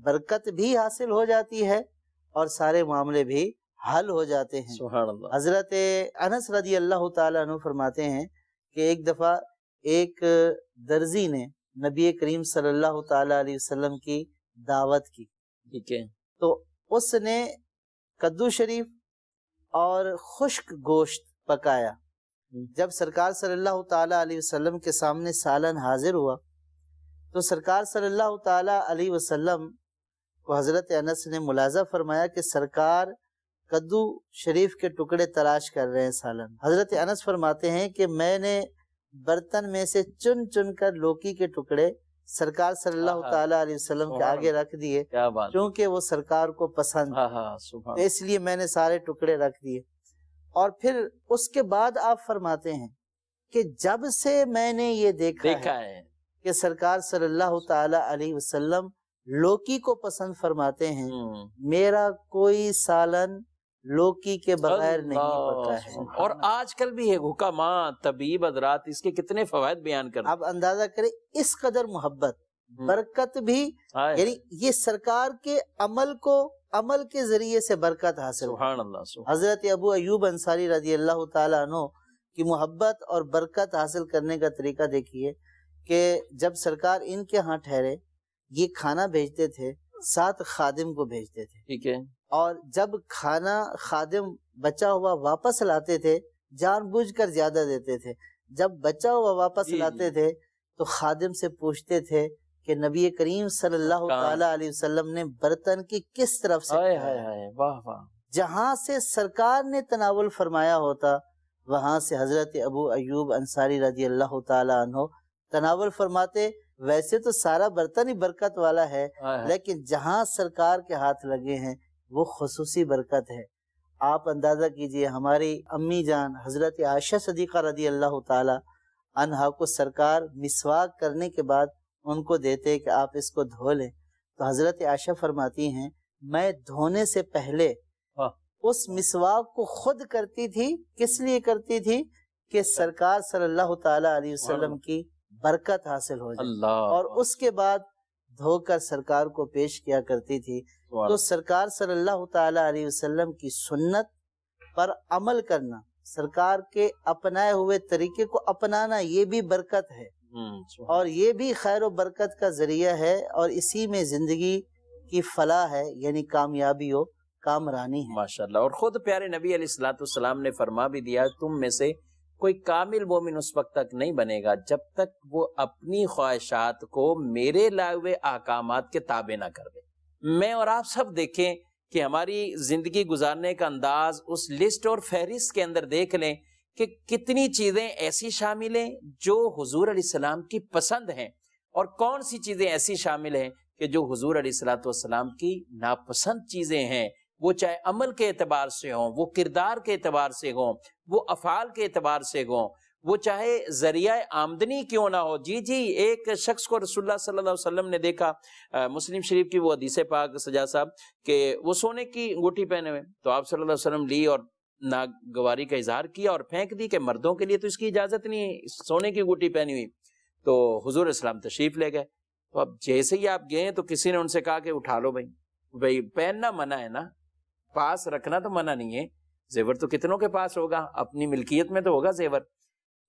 बरकत भी हासिल हो जाती है और सारे मामले भी हल हो जाते हैं हजरत अनस रदी अल्लाह तु फरमाते हैं कि एक दफा एक दर्जी ने नबी करीम सल्लल्लाहु अलैहि वसल्लम की दावत की ठीक है तो उसने कद्दू शरीफ और खुश्क गोश्त पकाया हम्म। जब सरकार सल्लल्लाहु अलैहि वसल्लम के सामने सालन हाजिर हुआ तो सरकार सल्लल्लाहु अलैहि वसल्लम को हज़रत अनस ने मुलाजा फरमाया कि सरकार कद्दू शरीफ के टुकड़े तलाश कर रहे हैं सालन हज़रत अनस फरमाते हैं कि मैंने बर्तन में से चुन चुन कर लोकी के टुकड़े सरकार सल्लल्लाहु हाँ, हाँ। अलैहि वसल्लम के आगे रख दिए क्योंकि वो सरकार को पसंद हाँ, तो इसलिए मैंने सारे टुकड़े रख दिए और फिर उसके बाद आप फरमाते हैं कि जब से मैंने ये देखा, देखा है, है। कि सरकार सल्लल्लाहु अलैहि वसल्लम लोकी को पसंद फरमाते हैं हम्म। मेरा कोई सालन लोकी के बगैर नहीं होता है और आजकल भी है हुकमा तबीब अदरात इसके कितने फवायद बयान कर आप अंदाजा करें इस कदर मोहब्बत हम्म। बरकत भी यानी ये सरकार के अमल को अमल के जरिए से बरकत हासिल हजरत अबू अयूब अंसारी रजी अल्लाह तु की मोहब्बत और बरकत हासिल करने का तरीका देखिए कि जब सरकार इनके यहाँ ठहरे ये खाना भेजते थे साथ खादिम को भेजते थे ठीक है और जब खाना खादिम बचा हुआ वापस लाते थे जानबूझकर ज्यादा देते थे जब बचा हुआ वापस लाते थे तो खादिम से पूछते थे कि नबी करीम सल्लल्लाहु अलैहि वसल्लम ने बर्तन की किस तरफ से आए, आए, आए, वाह वाह जहां से सरकार ने तनावल फरमाया होता वहां से हजरत अबू अयूब अंसारी रजी अल्लाह तहो तनावल फरमाते वैसे तो सारा बर्तन ही बरकत वाला है लेकिन जहाँ सरकार के हाथ लगे हैं वो खसूसी बरकत है आप अंदाज़ा कीजिए हमारी अम्मी जान हज़रत आयशा सदीक़ा रदी अल्लाह तहा को सरकार मिसवाक करने के बाद उनको देते कि आप इसको धो लें तो हज़रत आयशा फरमाती हैं मैं धोने से पहले उस मिसवाक को खुद करती थी किस लिए करती थी कि सरकार सल्लल्लाहु अलैहि वसल्लम की बरकत हासिल हो जाए और उसके बाद धोकर सरकार को पेश किया करती थी तो सरकार सल्लल्लाहु अलैहि वसल्लम की सुन्नत पर अमल करना सरकार के अपनाए हुए तरीके को अपनाना ये भी बरकत है हम्म, और ये भी खैर बरकत का जरिया है और इसी में जिंदगी की फलाह है यानी कामयाबी हो कामरानी है माशाल्लाह और खुद प्यारे नबी सलाम ने फरमा भी दिया तुम में से कोई कामिल मोमिन उस वक्त तक नहीं बनेगा जब तक वो अपनी ख्वाहिशात को मेरे लाए हुए अहकाम के ताबे ना कर दे मैं और आप सब देखें कि हमारी जिंदगी गुजारने का अंदाज उस लिस्ट और फहरिस्त के अंदर देख लें कि कितनी चीजें ऐसी शामिल हैं जो हजूर सलाम की पसंद हैं और कौन सी चीजें ऐसी शामिल हैं कि जो हजूर सलाम की नापसंद चीजें हैं वो चाहे अमल के एतबार से हों वो किरदार के एतबार से हों वो अफाल के अतबार से हों वो चाहे जरिया आमदनी क्यों ना हो जी जी एक शख्स को रसुल्ला सल्लल्लाहु ने देखा आ, मुस्लिम शरीफ की वो हदीस पाक सजा साहब के वो सोने की अंगूठी पहने हुए तो आप सल्ला वसलम ली और नागवारी का इजहार किया और फेंक दी कि मर्दों के लिए तो इसकी इजाज़त नहीं है सोने की अंगूठी पहनी हुई तो हजूर इस्लाम तशरीफ ले गए तो अब जैसे ही आप गए तो किसी ने उनसे कहा कि उठा लो भाई भाई पहनना मना है ना पास रखना तो मना नहीं है जेवर तो कितनों के पास होगा अपनी मिल्कियत में तो होगा जेवर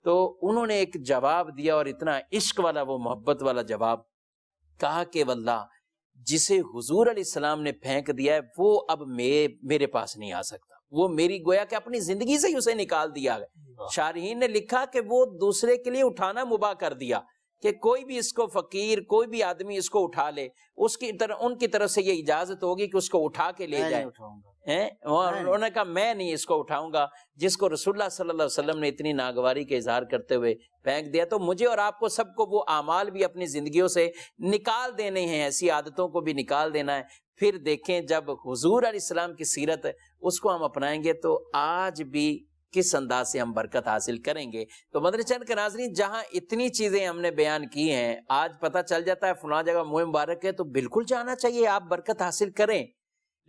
तो उन्होंने एक जवाब दिया और इतना इश्क वाला वो मोहब्बत वाला जवाब कहा के वल्ला जिसे हुजूर सलाम ने फेंक दिया है वो अब मे, मेरे पास नहीं आ सकता वो मेरी गोया कि अपनी जिंदगी से ही उसे निकाल दिया है शारहीन ने लिखा कि वो दूसरे के लिए उठाना मुबा कर दिया कि कोई भी इसको फकीर कोई भी आदमी इसको उठा ले उसकी तरह उनकी तरफ से ये इजाजत होगी कि उसको उठा के ले जाए हैं हाँ। उन्होंने कहा मैं नहीं इसको उठाऊंगा जिसको रसुल्ला सल्लल्लाहु अलैहि वसल्लम ने इतनी नागवारी के इजहार करते हुए फेंक दिया तो मुझे और आपको सबको वो आमाल भी अपनी जिंदगियों से निकाल देने हैं ऐसी आदतों को भी निकाल देना है फिर देखें जब हुजूर इस्लाम की सीरत उसको हम अपनाएंगे तो आज भी किस अंदाज से हम बरकत हासिल करेंगे तो मदन चंद के नाजरी जहां इतनी चीजें हमने बयान की हैं आज पता चल जाता है फुला जगह मुंह मुबारक है तो बिल्कुल जाना चाहिए आप बरकत हासिल करें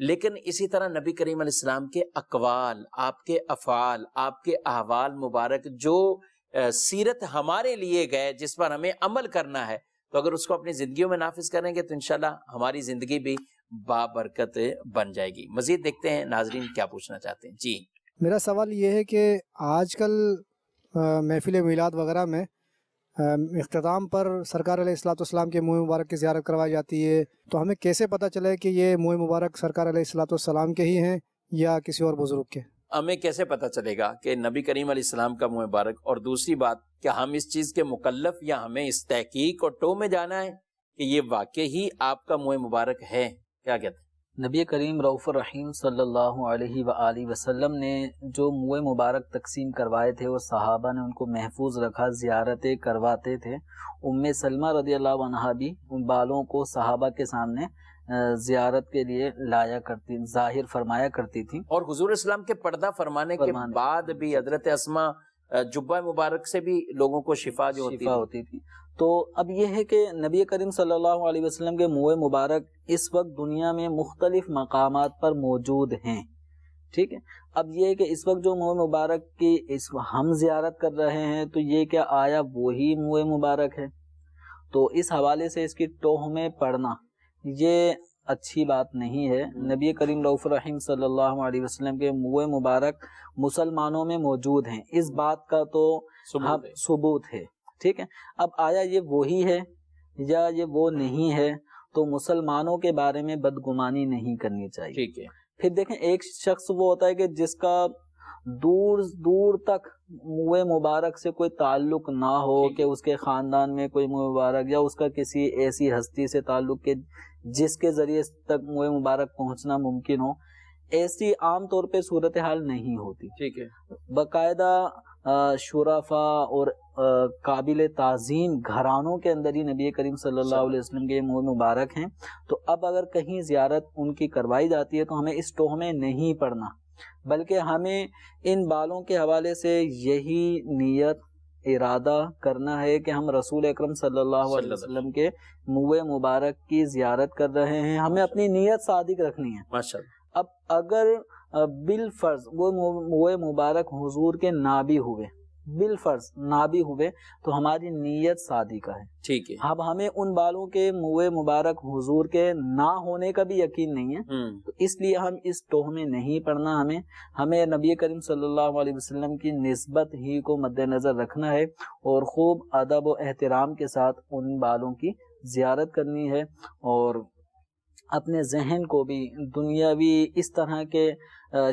लेकिन इसी तरह नबी करीम अलैहिस्सलाम के अकवाल आपके अफ़ाल आपके अहवाल मुबारक जो सीरत हमारे लिए गए जिस पर हमें अमल करना है तो अगर उसको अपनी ज़िंदगी में नाफिज करेंगे तो इन हमारी ज़िंदगी भी बाबरकत बन जाएगी मज़ीद देखते हैं नाजरीन क्या पूछना चाहते हैं जी मेरा सवाल ये है कि आजकल महफिल मिलाद वगैरह में अख्ताम पर सरकार सलाम के मुँह मुबारक की ज्यारत करवाई जाती है तो हमें कैसे पता चले कि ये मुँह मुबारक सरकार सलाम के ही हैं या किसी और बुज़ुर्ग के हमें कैसे पता चलेगा कि नबी करीम सलाम का मुँह मुबारक और दूसरी बात क्या हम इस चीज़ के मुकलफ़ या हमें इस तहकीक और टो में जाना है कि ये वाकई ही आपका मुँह मुबारक है क्या कहते हैं नबी करीम रऊफ़रहीम सल्लल्लाहु अलैहि अलैहि वसल्लम ने जो मुए मुबारक तकसीम करवाए थे और सहाबा ने उनको महफूज रखा ज़्यारतें करवाते थे उम सलमा रदी अल्लाह भी उन बालों को सहाबा के सामने जियारत के लिए लाया करती जाहिर फरमाया करती थी और हजूर इस्लाम के पर्दा फरमाने, फरमाने के बाद भी हजरत असमा जुब्बा मुबारक से भी लोगों को शिफा जो शिफा होती थी, होती थी। तो अब यह है कि नबी करीम सल्लल्लाहु अलैहि वसल्लम के मुँह मुबारक इस वक्त दुनिया में मुख्तलिफ मकाम पर मौजूद हैं ठीक है अब यह है कि इस वक्त जो मुँह मुबारक की इस हम जियारत कर रहे हैं तो ये क्या आया वही मुँह मुबारक है तो इस हवाले से इसकी टोह में पढ़ना ये अच्छी बात नहीं है नबी करीम रहीम सल्लल्लाहु अलैहि वसल्लम के मुँह मुबारक मुसलमानों में मौजूद हैं इस बात का तो सबूत हाँ, है ठीक है अब आया ये वही है या ये वो नहीं है तो मुसलमानों के बारे में बदगुमानी नहीं करनी चाहिए ठीक है फिर देखें एक शख्स वो होता है कि जिसका दूर दूर तक मुए मुबारक से कोई ताल्लुक ना हो कि उसके खानदान में कोई मुए मुबारक या उसका किसी ऐसी हस्ती से ताल्लुक के जिसके जरिए तक मुए मुबारक पहुंचना मुमकिन हो ऐसी आम तौर पे सूरत हाल नहीं होती ठीक है बकायदा शराफा और काबिल तज़ीम घरानों के अंदर ही नबी करीम सल्लल्लाहु अलैहि वसल्लम के मुँह मुबारक हैं तो अब अगर कहीं ज़्यारत उनकी करवाई जाती है तो हमें इस टोह में नहीं पड़ना बल्कि हमें इन बालों के हवाले से यही नीयत इरादा करना है कि हम रसूल अकरम सल्लल्लाहु अलैहि वसल्लम के मुँह मुबारक की जियारत कर रहे हैं हमें अपनी नीयत सादिक रखनी है अब अगर बिल फर्ज वो वो मुबारक हुजूर के नाबी हुए बिल फर्ज नाबी हुए तो हमारी नीयत शादी का है ठीक है अब हमें उन बालों के मुए मुबारक हुजूर के ना होने का भी यकीन नहीं है हम्म। तो इसलिए हम इस टोह में नहीं पढ़ना हमें हमें नबी करीम सल्लल्लाहु अलैहि वसल्लम की नस्बत ही को मद्देनजर रखना है और खूब अदब व एहतराम के साथ उन बालों की जियारत करनी है और अपने जहन को भी दुनियावी इस तरह के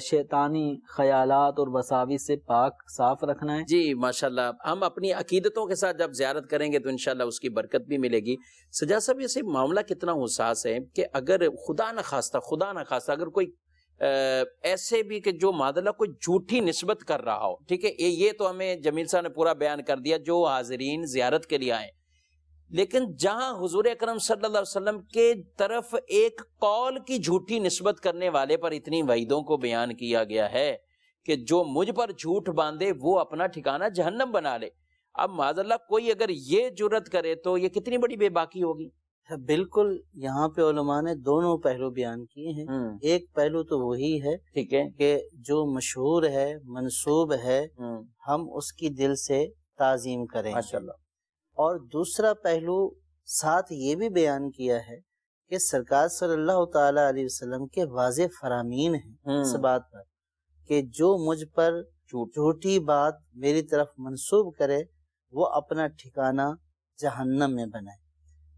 शैतानी ख्यालात और वसाविस से पाक साफ रखना है जी माशाल्लाह हम अपनी अकीदतों के साथ जब ज्यारत करेंगे तो इनशाला उसकी बरकत भी मिलेगी सजा साहब ये मामला कितना उसास है कि अगर खुदा न खास्ता खुदा न खास्ता अगर कोई ऐसे भी कि जो मादला कोई झूठी नस्बत कर रहा हो ठीक है ये तो हमें जमील साहब ने पूरा बयान कर दिया जो हाजरीन जियारत के लिए आए लेकिन जहां हजूर अक्रम वसल्लम के तरफ एक कौल की झूठी नस्बत करने वाले पर इतनी वहीदों को बयान किया गया है कि जो मुझ पर झूठ बांधे वो अपना ठिकाना जहन्नम बना ले अब माजल्ला कोई अगर ये जरूरत करे तो ये कितनी बड़ी बेबाकी होगी हाँ, बिल्कुल यहाँ पे ने दोनों पहलू बयान किए हैं हम्म। एक पहलू तो वही है ठीक है कि जो मशहूर है मनसूब है हम्म। हम उसकी दिल से ताजीम करें माशाल्लाह और दूसरा पहलू साथ ये भी बयान किया है कि सरकार सल्लल्लाहु अलैहि वसल्लम के वाज फरामीन है हम्म। इस बात पर कि जो मुझ पर झूठी बात मेरी तरफ मंसूब करे वो अपना ठिकाना जहन्नम में बनाए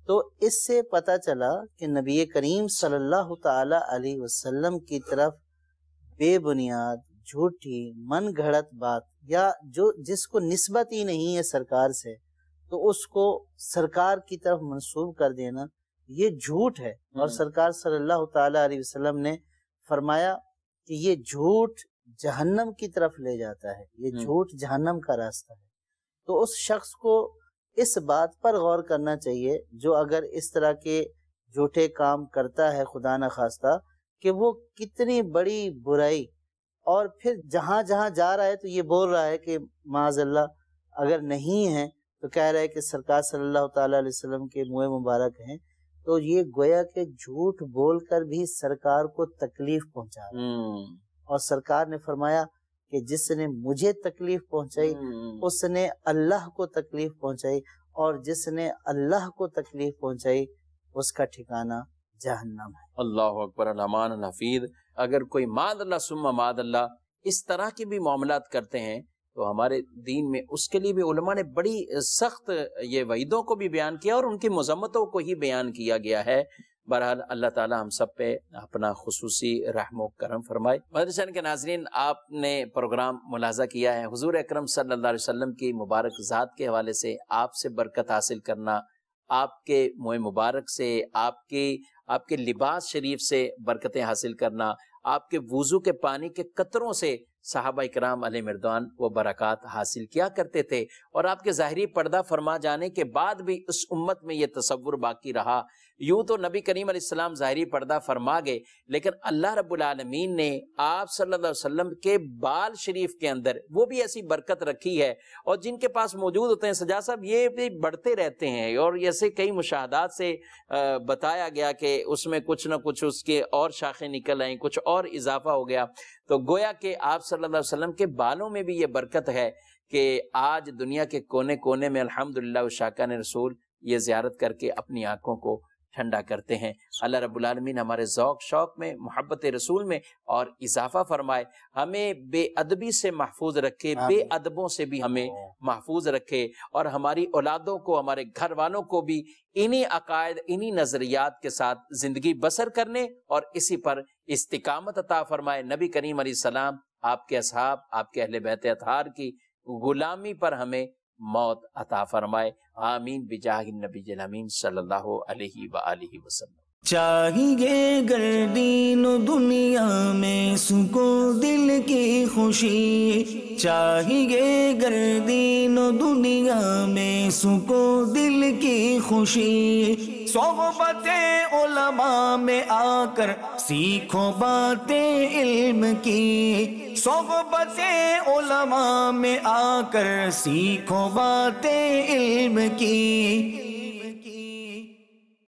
तो इससे पता चला कि नबी करीम सल्लल्लाहु अलैहि वसल्लम की तरफ बेबुनियाद झूठी मन घड़त बात या जो जिसको नस्बत ही नहीं है सरकार से तो उसको सरकार की तरफ मंसूब कर देना ये झूठ है और हम्म। सरकार सल्लल्लाहु अलैहि वसल्लम ने फरमाया कि ये झूठ जहन्नम की तरफ ले जाता है ये हम्म। झूठ जहन्नम का रास्ता है तो उस शख्स को इस बात पर गौर करना चाहिए जो अगर इस तरह के झूठे काम करता है खुदा न खास्ता कि वो कितनी बड़ी बुराई और फिर जहां जहां जा रहा है तो ये बोल रहा है कि माजल्ला अगर नहीं है तो कह रहे हैं कि सरकार सल्लल्लाहु अलैहि वसल्लम के मुँह मुबारक हैं तो ये गोया के झूठ बोलकर भी सरकार को तकलीफ पहुंचा हम्म। और सरकार ने फरमाया कि जिसने मुझे तकलीफ पहुंचाई हम्म। उसने अल्लाह को तकलीफ पहुंचाई और जिसने अल्लाह को तकलीफ पहुंचाई उसका ठिकाना जहन्नम है अल्लाह अकबर अलामान हफीद अगर कोई माद अल्लाह सुम्मा माद अल्लाह इस तरह के भी मामला करते हैं तो हमारे दीन में उसके लिए भी उलमा ने बड़ी सख्त ये वहीदों को भी बयान किया और उनकी मजम्मतों को ही बयान किया गया है बहरहाल अल्लाह ताला हम सब पे अपना खसूसी रहमो करम फरमाए मदरसन के नाजरीन आपने प्रोग्राम मुलाजा किया है हजूर अक्रम सल्लाम की मुबारक ज़ात के हवाले से आपसे बरकत हासिल करना आपके मोह मुबारक से आपकी आपके लिबास शरीफ से बरकतें हासिल करना आपके वज़ू के पानी के कतरों से साहबा अली मरदान व बरक़ात हासिल किया करते थे और आपके ज़ाहरी पर्दा फरमा जाने के बाद भी उस उम्मत में ये तस्वुर बाकी रहा यूं तो नबी करीम अलैहिस्सलाम ज़ाहरी पर्दा फरमा गए लेकिन अल्लाह रब्बुल आलमीन ने आप सल्लल्लाहु अलैहि वसल्लम के बाल शरीफ के अंदर वो भी ऐसी बरकत रखी है और जिनके पास मौजूद होते हैं सजा साहब ये भी बढ़ते रहते हैं और ऐसे कई मुशाहदात से बताया गया कि उसमें कुछ ना कुछ उसके और शाखें निकल आई कुछ और इजाफा हो गया तो गोया कि आप सल्लल्लाहु अलैहि वसल्लम के बालों में भी ये बरकत है कि आज दुनिया के कोने कोने में अल्हम्दुलिल्लाह शाखा ने रसूल ये ज्यारत करके अपनी आंखों को ठंडा करते हैं अल्लाह रबालमीन हमारे ओक़ शौक़ में मोहब्बत रसूल में और इजाफा फरमाए हमें बेअदबी से महफूज रखे बेअदबों से भी हमें महफूज रखे और हमारी औलादों को हमारे घर वालों को भी इन्हीं अकायद इन्हीं नज़रियात के साथ ज़िंदगी बसर करने और इसी पर इस्तिकामत अता फरमाए नबी करीम सलाम आपके असहाब आपके अहल बैत अतहार की गुलामी पर हमें मौत अता फरमाए आमीन बिजाह नबी जमीन सल्लल्लाहु अलैहि वसल्लम चाहिए गर्दीन दुनिया में सुको दिल की खुशी चाहिए गर्दीन दुनिया में सुको दिल की खुशी सोहबते उलमा में आकर सीखो बातें इल्म की सोहबते उलमा में आकर सीखो बातें इल्म की